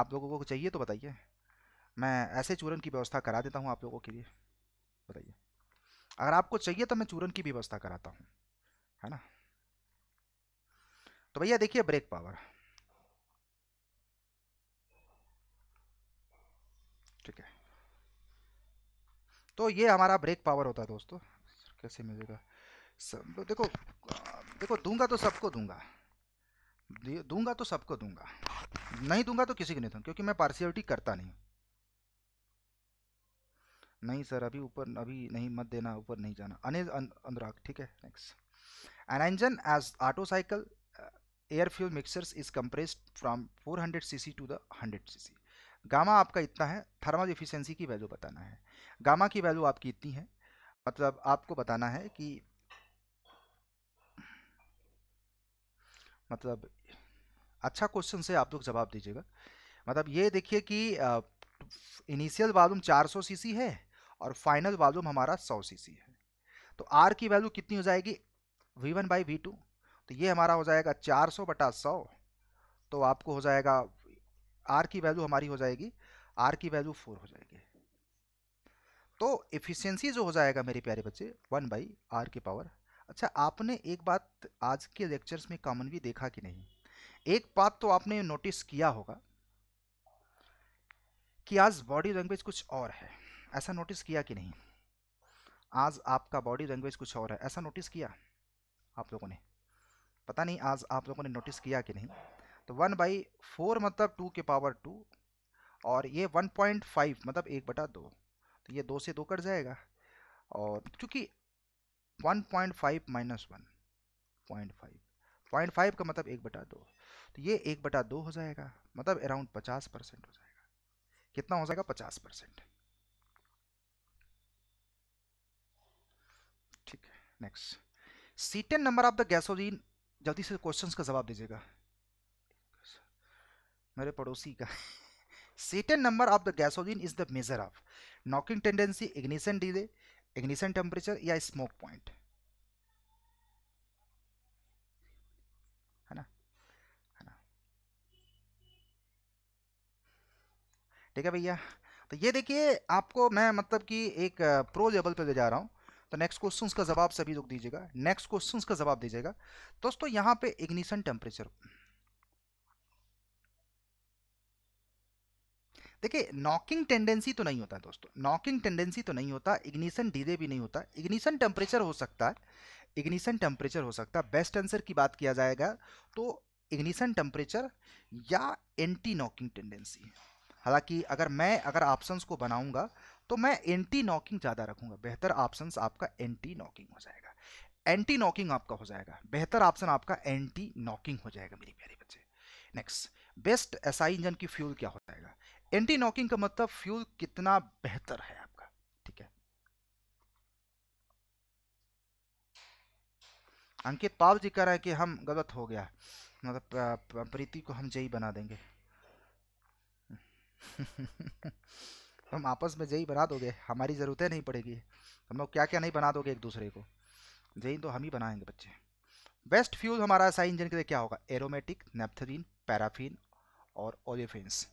आप लोगों को चाहिए तो बताइए मैं ऐसे चूरन की व्यवस्था करा देता हूँ आप लोगों के लिए बताइए अगर आपको चाहिए तो मैं चूरन की व्यवस्था कराता हूँ है ना तो भैया देखिए ब्रेक पावर तो ये हमारा ब्रेक पावर होता है दोस्तों कैसे मिलेगा सब देखो देखो दूंगा तो सबको दूंगा दूंगा तो सबको दूंगा नहीं दूंगा तो किसी को नहीं दूंगा क्योंकि मैं पार्सियलिटी करता नहीं नहीं सर अभी ऊपर अभी नहीं मत देना ऊपर नहीं जाना अनिल अनुराग ठीक है next an engine as auto cycle air fuel mixers is compressed from 400 cc to the 100 cc gamma आपका इतना है थर्मल इफिशेंसी की वैल्यू बताना है गामा की वैल्यू आपकी इतनी है मतलब आपको बताना है कि मतलब अच्छा क्वेश्चन से आप लोग जवाब दीजिएगा मतलब ये देखिए कि इनिशियल वॉल्यूम 400 सीसी है और फाइनल वॉल्यूम हमारा 100 सीसी है तो आर की वैल्यू कितनी हो जाएगी V one by V two तो ये हमारा हो जाएगा 400 सौ बटा सौ तो आपको हो जाएगा आर की वैल्यू हमारी हो जाएगी आर की वैल्यू फोर हो जाएगी तो एफिशिएंसी जो हो जाएगा मेरे प्यारे बच्चे वन बाई आर के पावर अच्छा आपने एक बात आज के लेक्चर्स में कॉमन भी देखा कि नहीं एक बात तो आपने नोटिस किया होगा कि आज बॉडी लैंग्वेज कुछ और है ऐसा नोटिस किया कि नहीं आज आपका बॉडी लैंग्वेज कुछ और है ऐसा नोटिस किया आप लोगों ने पता नहीं आज आप लोगों ने नोटिस किया कि नहीं तो वन बाई फोर मतलब टू के पावर टू और ये वन पॉइंट फाइव मतलब एक बटा दो तो ये दो से दो कट जाएगा और चूँकि one point five minus one point five point five का मतलब एक बटा दो तो ये एक बटा दो हो जाएगा मतलब अराउंड पचास परसेंट हो जाएगा कितना हो जाएगा पचास परसेंट ठीक है next cetane number of the gasoline जल्दी से क्वेश्चंस का जवाब दीजिएगा मेरे पड़ोसी का cetane number of the gasoline is the measure of knocking tendency ignition delay ignition temperature या स्मोक पॉइंट ठीक है भैया तो ये देखिए आपको मैं मतलब कि एक प्रो लेवल पे ले जा रहा हूं तो नेक्स्ट क्वेश्चंस का जवाब सभी लोग दीजिएगा नेक्स्ट क्वेश्चंस का जवाब दीजिएगा दोस्तों यहां पे इग्निशन टेम्परेचर देखिए नॉकिंग टेंडेंसी तो नहीं होता दोस्तों नॉकिंग टेंडेंसी तो नहीं होता इग्निशन डिले भी नहीं होता इग्निशन टेम्परेचर हो सकता है इग्निशन टेम्परेचर हो सकता है बेस्ट आंसर की बात किया जाएगा तो इग्निशन टेम्परेचर या एंटी नॉकिंग टेंडेंसी हालांकि अगर मैं अगर ऑप्शंस को बनाऊंगा तो मैं एंटी नॉकिंग ज़्यादा रखूंगा बेहतर ऑप्शंस आपका एंटी नॉकिंग हो जाएगा एंटी नॉकिंग आपका हो जाएगा बेहतर ऑप्शन आपका एंटी नॉकिंग हो जाएगा मेरे प्यारे बच्चे नेक्स्ट बेस्ट एसआई इंजन की फ्यूल क्या हो जाएगा एंटी नॉकिंग का मतलब फ्यूल कितना बेहतर है आपका ठीक है अंकित पाल जी कह रहा है कि हम गलत हो गया मतलब प्रीति को हम जई बना देंगे हम आपस में जई बना दोगे हमारी ज़रूरतें नहीं पड़ेगी हम लोग क्या क्या नहीं बना दोगे एक दूसरे को जई तो हम ही बनाएंगे बच्चे बेस्ट फ्यूल हमारा ऐसा इंजन के लिए क्या होगा एरोमेटिक नेपथरीन पैराफिन और ओलिफिन्स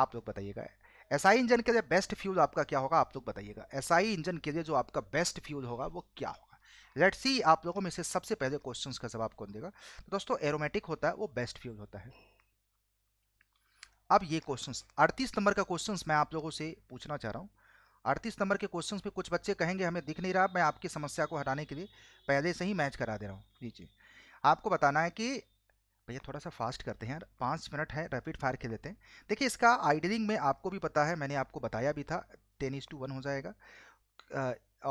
आप लोग बताइएगा एस SI इंजन के लिए बेस्ट फ्यूल आपका क्या होगा आप लोग बताइएगा एस SI इंजन के लिए जो आपका बेस्ट फ्यूल होगा वो क्या होगा लेट सी आप लोगों में से सबसे पहले क्वेश्चंस का जवाब कौन देगा तो दोस्तों एरोमेटिक होता है वो बेस्ट फ्यूल होता है अब ये क्वेश्चंस 38 नंबर का क्वेश्चन मैं आप लोगों से पूछना चाह रहा हूँ अड़तीस नंबर के क्वेश्चन में कुछ बच्चे कहेंगे हमें दिख नहीं रहा मैं आपकी समस्या को हटाने के लिए पहले से ही मैच करा दे रहा हूँ जी आपको बताना है कि भैया थोड़ा सा फास्ट करते हैं पाँच मिनट है रैपिड फायर खेल लेते हैं देखिए इसका आइडलिंग में आपको भी पता है मैंने आपको बताया भी था टेन इज टू वन हो जाएगा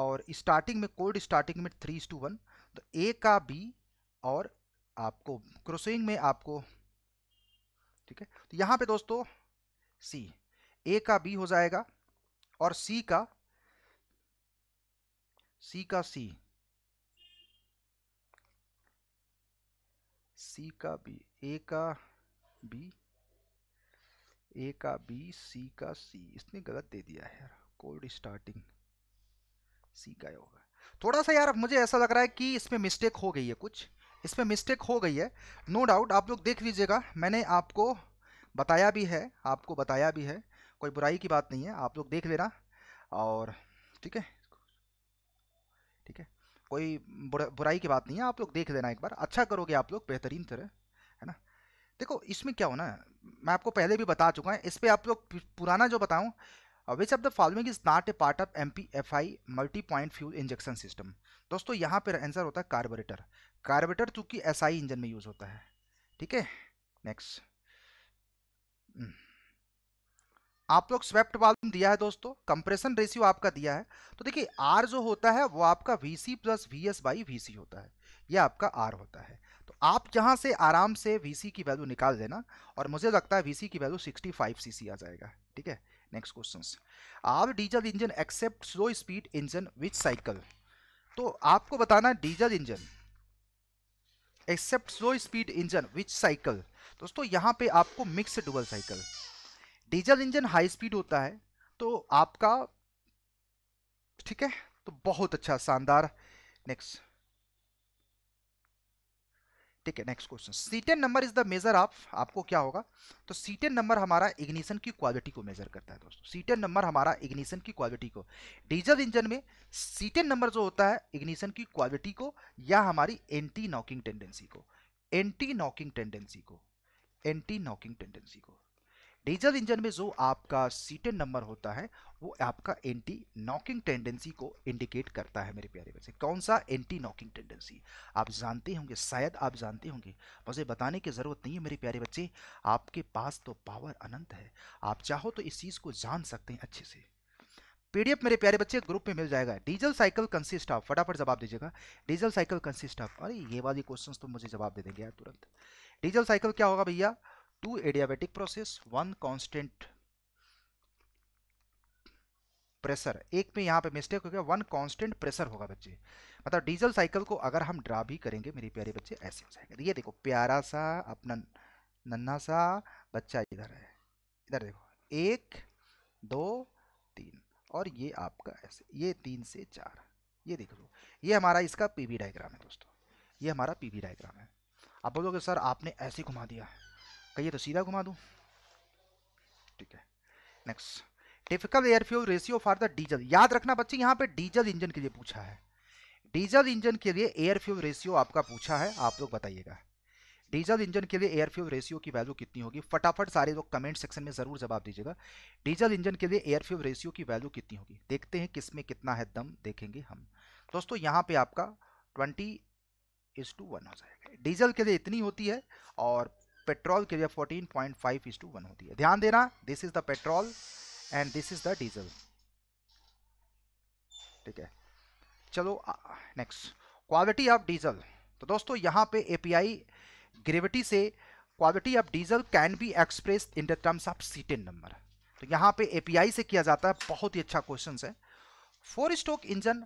और स्टार्टिंग में कोल्ड स्टार्टिंग में थ्री इज टू वन तो ए का बी और आपको क्रोसिंग में आपको ठीक है तो यहाँ पे दोस्तों सी ए का बी हो जाएगा और सी का सी का सी सी का बी ए का बी ए का बी सी का सी इसने गलत दे दिया है यार कोल्ड स्टार्टिंग सी का होगा थोड़ा सा यार मुझे ऐसा लग रहा है कि इसमें मिस्टेक हो गई है कुछ इसमें मिस्टेक हो गई है नो no डाउट आप लोग देख लीजिएगा मैंने आपको बताया भी है आपको बताया भी है कोई बुराई की बात नहीं है आप लोग देख लेना और ठीक है ठीक है कोई बुरा, बुराई की बात नहीं है आप लोग देख देना एक बार अच्छा करोगे आप लोग बेहतरीन तरह है ना देखो इसमें क्या होना है मैं आपको पहले भी बता चुका है इस पर आप लोग पुराना जो बताऊँ which of the following is not a part of M P F I multi point fuel injection system दोस्तों यहाँ पर आंसर होता है कार्बोरेटर कार्बोरेटर चूंकि एस आई इंजन में यूज होता है ठीक है नेक्स्ट आप लोग स्वेप्ट वाल्व दिया है दोस्तों कंप्रेशन रेशियो आपका दिया है तो देखिए आर जो होता है वो आपका V C plus V S by V C होता है ये आपका आर होता है तो आप यहाँ से आराम से वी सी की वैल्यू निकाल देना और मुझे लगता है वी सी की value sixty five C C आ जाएगा ठीक है नेक्स्ट क्वेश्चन आप diesel engine except slow speed engine with cycle तो आपको बताना diesel engine except slow speed engine with cycle दोस्तों यहाँ पे आपको mix double cycle diesel engine high speed होता है तो आपका ठीक है तो बहुत अच्छा शानदार नेक्स्ट ठीक है next question cetane number is the measure of आपको क्या होगा तो सीटेन नंबर हमारा इग्निशन की क्वालिटी को मेजर करता है दोस्तों सीटेन नंबर हमारा इग्निशन की क्वालिटी को डीजल इंजन में सीटेन नंबर जो होता है इग्निशन की क्वालिटी को या हमारी एंटी नॉकिंग टेंडेंसी को एंटी नॉकिंग टेंडेंसी को एंटी नॉकिंग टेंडेंसी को डीजल इंजन में जो आपका सीटेन नंबर होता है वो आपका एंटी नॉकिंग टेंडेंसी को इंडिकेट करता है मेरे प्यारे बच्चे कौन सा एंटी नॉकिंग टेंडेंसी आप जानते होंगे शायद आप जानते होंगे मुझे बताने की ज़रूरत नहीं है मेरे प्यारे बच्चे आपके पास तो पावर अनंत है आप चाहो तो इस चीज़ को जान सकते हैं अच्छे से पीडीएफ मेरे प्यारे बच्चे ग्रुप में मिल जाएगा डीजल साइकिल कंसिस्ट ऑफ फटाफट जवाब दीजिएगा डीजल साइकिल कंसिस्ट ऑफ अरे ये वाली क्वेश्चंस तो मुझे जवाब दे देंगे यार तुरंत डीजल साइकिल क्या होगा भैया two adiabatic process one constant pressure एक में यहाँ पे मिस्टेक हो गया वन कांस्टेंट प्रेशर होगा बच्चे मतलब डीजल साइकिल को अगर हम ड्रा भी करेंगे मेरे प्यारे बच्चे ऐसे हो जाएंगे ये देखो प्यारा सा अपना नन्हा सा बच्चा इधर है इधर देखो एक दो तीन और ये आपका ऐसे ये तीन से चार ये देख लो ये हमारा इसका पीवी डायग्राम है दोस्तों ये हमारा पीवी डायग्राम है आप बोलोगे सर आपने ऐसे घुमा दिया है कहिए तो सीधा घुमा दूँ ठीक है next typical fuel ratio for the diesel याद रखना बच्चे यहाँ पे डीजल इंजन के लिए पूछा है डीजल इंजन के लिए फ्यूल रेशियो आपका पूछा है आप लोग बताइएगा डीजल इंजन के लिए फ्यूल रेशियो की वैल्यू कितनी होगी फटाफट सारे लोग कमेंट सेक्शन में ज़रूर जवाब दीजिएगा डीजल इंजन के लिए फ्यूल रेशियो की वैल्यू कितनी होगी देखते हैं किस में कितना है दम देखेंगे हम दोस्तों यहाँ पे आपका ट्वेंटी इज टू वन हो जाएगा डीजल के लिए इतनी होती है और पेट्रोल के लिए fourteen point five is to one होती है ध्यान देना this is the petrol and this is the diesel ठीक है चलो नेक्स्ट क्वालिटी ऑफ डीजल तो दोस्तों यहाँ पे एपीआई ग्रेविटी से quality of diesel can be express in the terms of cetane number तो यहाँ पे एपीआई से किया जाता है बहुत ही अच्छा क्वेश्चन है four stroke engine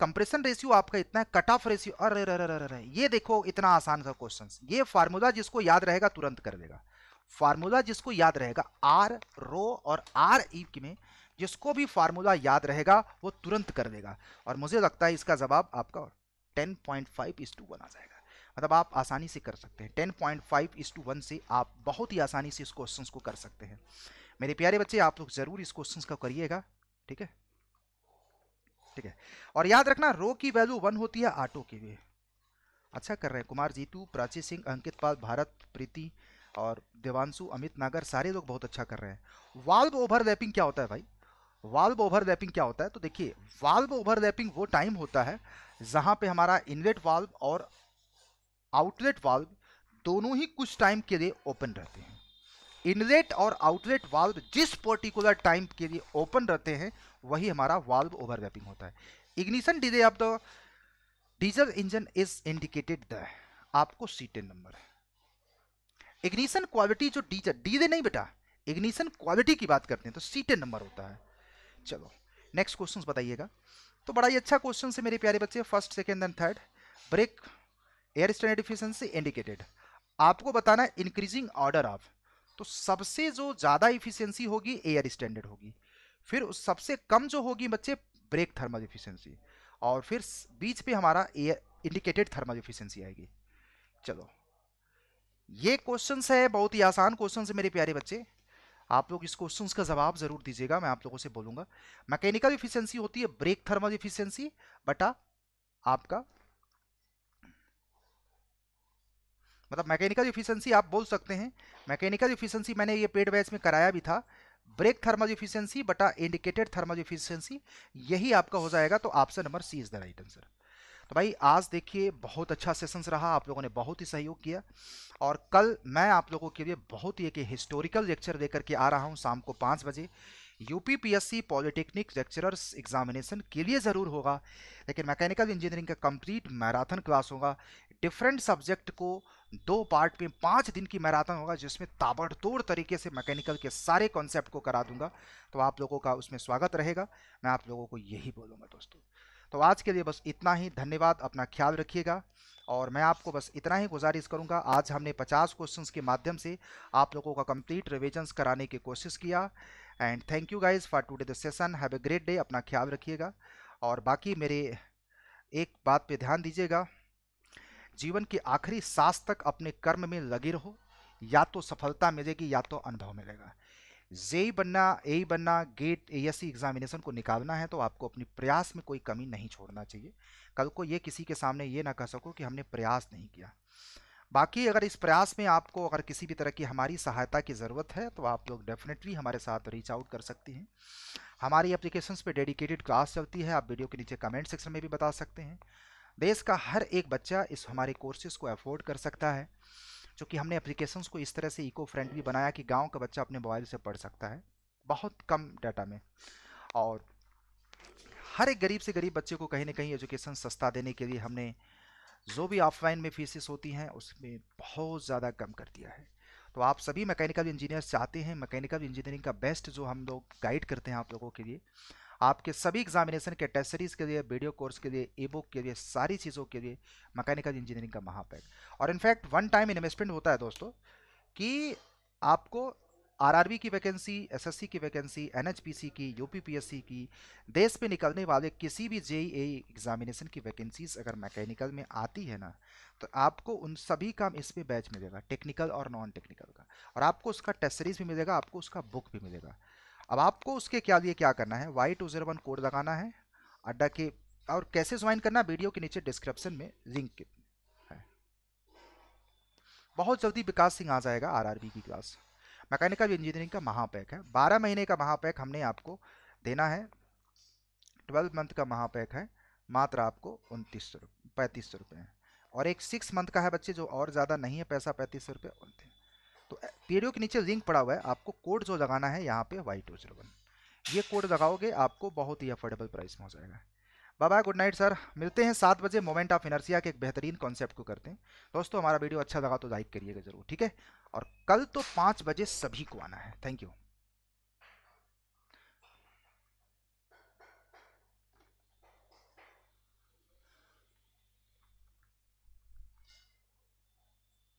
compression ratio आपका इतना है कट ऑफ रेशियो अरे रे रे ये देखो इतना आसान सा क्वेश्चन ये फार्मूला जिसको याद रहेगा तुरंत कर देगा फार्मूला जिसको याद रहेगा आर रो और आर ई e में जिसको भी फार्मूला याद रहेगा वो तुरंत कर देगा और मुझे लगता है इसका जवाब आपका ten point five is to one आ जाएगा मतलब आप आसानी से कर सकते हैं ten point five is to one से आप बहुत ही आसानी से इस क्वेश्चन को कर सकते हैं मेरे प्यारे बच्चे आप लोग ज़रूर इस क्वेश्चन का करिएगा ठीक है ठीक है और याद रखना रो की वैल्यू वन होती है आटो के लिए अच्छा कर रहे हैं कुमार जीतू प्राची सिंह अंकित पाल भारत प्रीति और देवांशु अमित नागर सारे लोग बहुत अच्छा कर रहे हैं वाल्व ओवरलैपिंग क्या होता है भाई वाल्व ओवरलैपिंग क्या होता है तो देखिए वाल्व ओवरलैपिंग वो टाइम होता है जहाँ पे हमारा इनलेट वाल्व और आउटलेट वाल्व दोनों ही कुछ टाइम के लिए ओपन रहते हैं इनलेट और आउटलेट वाल्व जिस पर्टिकुलर टाइम के लिए ओपन रहते हैं वही हमारा वाल्व ओवर होता है ignition delay of the diesel engine is indicated the आपको सी नंबर इग्निशन क्वालिटी जो डीजल डीजे नहीं बेटा इग्निशन क्वालिटी की बात करते हैं तो सी नंबर होता है चलो नेक्स्ट क्वेश्चन बताइएगा तो बड़ा ही अच्छा क्वेश्चन है मेरे प्यारे बच्चे first second and third brake air standard efficiency indicated आपको बताना इंक्रीजिंग ऑर्डर ऑफ तो सबसे जो ज़्यादा इफिशियंसी होगी एयर स्टैंडर्ड होगी फिर उस सबसे कम जो होगी बच्चे ब्रेक थर्मल इफिशेंसी और फिर बीच पे हमारा ए इंडिकेटेड थर्मल इफिशेंसी आएगी चलो ये क्वेश्चन है बहुत ही आसान क्वेश्चन है मेरे प्यारे बच्चे आप लोग इस क्वेश्चन का जवाब जरूर दीजिएगा मैं आप लोगों से बोलूंगा मैकेनिकल इफिशियंसी होती है ब्रेक थर्मल इफिशियंसी बटा आपका मतलब मैकेनिकल इफिशियंसी आप बोल सकते हैं मैकेनिकल इफिशियंसी मैंने ये पेड बैच में कराया भी था ब्रेक थर्मल इफिशियंसी बटा इंडिकेटेड थर्मल इफिशियंसी यही आपका हो जाएगा तो option number C is the right answer तो भाई आज देखिए बहुत अच्छा सेशंस रहा आप लोगों ने बहुत ही सहयोग किया और कल मैं आप लोगों के लिए बहुत ही एक हिस्टोरिकल लेक्चर लेकर के आ रहा हूँ शाम को पाँच बजे यूपीपीएससी पॉलिटेक्निक लेक्चरर्स एग्जामिनेशन के लिए ज़रूर होगा लेकिन मैकेनिकल इंजीनियरिंग का कंप्लीट मैराथन क्लास होगा डिफरेंट सब्जेक्ट को दो पार्ट में पाँच दिन की मैराथन होगा जिसमें ताबड़तोड़ तरीके से मैकेनिकल के सारे कॉन्सेप्ट को करा दूंगा तो आप लोगों का उसमें स्वागत रहेगा मैं आप लोगों को यही बोलूँगा दोस्तों तो आज के लिए बस इतना ही धन्यवाद अपना ख्याल रखिएगा और मैं आपको बस इतना ही गुजारिश करूंगा आज हमने 50 क्वेश्चंस के माध्यम से आप लोगों का कंप्लीट रिविजन्स कराने की कोशिश किया and thank you guys for today the session have a great day अपना ख्याल रखिएगा और बाकी मेरे एक बात पे ध्यान दीजिएगा जीवन की आखिरी सांस तक अपने कर्म में लगे रहो या तो सफलता मिलेगी या तो अनुभव मिलेगा जेई बनना ए बनना गेट ए एग्जामिनेशन को निकालना है तो आपको अपनी प्रयास में कोई कमी नहीं छोड़ना चाहिए कल को ये किसी के सामने ये ना कह सको कि हमने प्रयास नहीं किया बाकी अगर इस प्रयास में आपको अगर किसी भी तरह की हमारी सहायता की ज़रूरत है तो आप लोग डेफिनेटली हमारे साथ रीच आउट कर सकती हैं हमारी एप्लीकेशंस पे डेडिकेटेड क्लास चलती है आप वीडियो के नीचे कमेंट सेक्शन में भी बता सकते हैं देश का हर एक बच्चा इस हमारे कोर्सेज़ को अफोर्ड कर सकता है चूँकि हमने एप्लीकेशन को इस तरह से इको फ्रेंडली बनाया कि गाँव का बच्चा अपने मोबाइल से पढ़ सकता है बहुत कम डाटा में और हर एक गरीब से गरीब बच्चे को कहीं ना कहीं एजुकेशन सस्ता देने के लिए हमने जो भी ऑफलाइन में फीसिस होती हैं उसमें बहुत ज़्यादा कम कर दिया है तो आप सभी मैकेनिकल इंजीनियर्स चाहते हैं मैकेनिकल इंजीनियरिंग का बेस्ट जो हम लोग गाइड करते हैं आप लोगों के लिए आपके सभी एग्जामिनेशन के टेस्ट सीरीज़ के लिए वीडियो कोर्स के लिए ई बुक के लिए सारी चीज़ों के लिए मैकेनिकल इंजीनियरिंग का महापैक और इनफैक्ट वन टाइम इन्वेस्टमेंट होता है दोस्तों कि आपको आरआरबी की वैकेंसी एसएससी की वैकेंसी एनएचपीसी की यूपीपीएससी की देश में निकलने वाले किसी भी जेई एग्जामिनेशन की वैकेंसीज अगर मैकेनिकल में आती है ना तो आपको उन सभी काम इसमें बैच मिलेगा टेक्निकल और नॉन टेक्निकल का और आपको उसका टेस्ट सीरीज भी मिलेगा आपको उसका बुक भी मिलेगा अब आपको उसके क्या लिए क्या करना है Y two zero one code लगाना है अड्डा के और कैसे ज्वाइन करना वीडियो के नीचे डिस्क्रिप्शन में लिंक है बहुत जल्दी विकास सिंह आ जाएगा आरआरबी की क्लास मैकेनिकल इंजीनियरिंग का महापैक है बारह महीने का महापैक हमने आपको देना है ट्वेल्व मंथ का महापैक है मात्र आपको उनतीस सौ रुपये पैंतीस सौ रुपये है और एक सिक्स मंथ का है बच्चे जो और ज़्यादा नहीं है पैसा पैंतीस सौ रुपये उनते तो पीडियो के नीचे लिंक पड़ा हुआ है आपको कोड जो लगाना है यहाँ पे वाई टू जीरो वन ये कोड लगाओगे आपको बहुत ही अफोर्डेबल प्राइस में हो जाएगा बाबा गुड नाइट सर मिलते हैं सात बजे मोमेंट ऑफ इनर्सिया के एक बेहतरीन कॉन्सेप्ट को करते हैं दोस्तों हमारा वीडियो अच्छा लगा तो लाइक करिएगा जरूर ठीक है और कल तो पाँच बजे सभी को आना है थैंक यू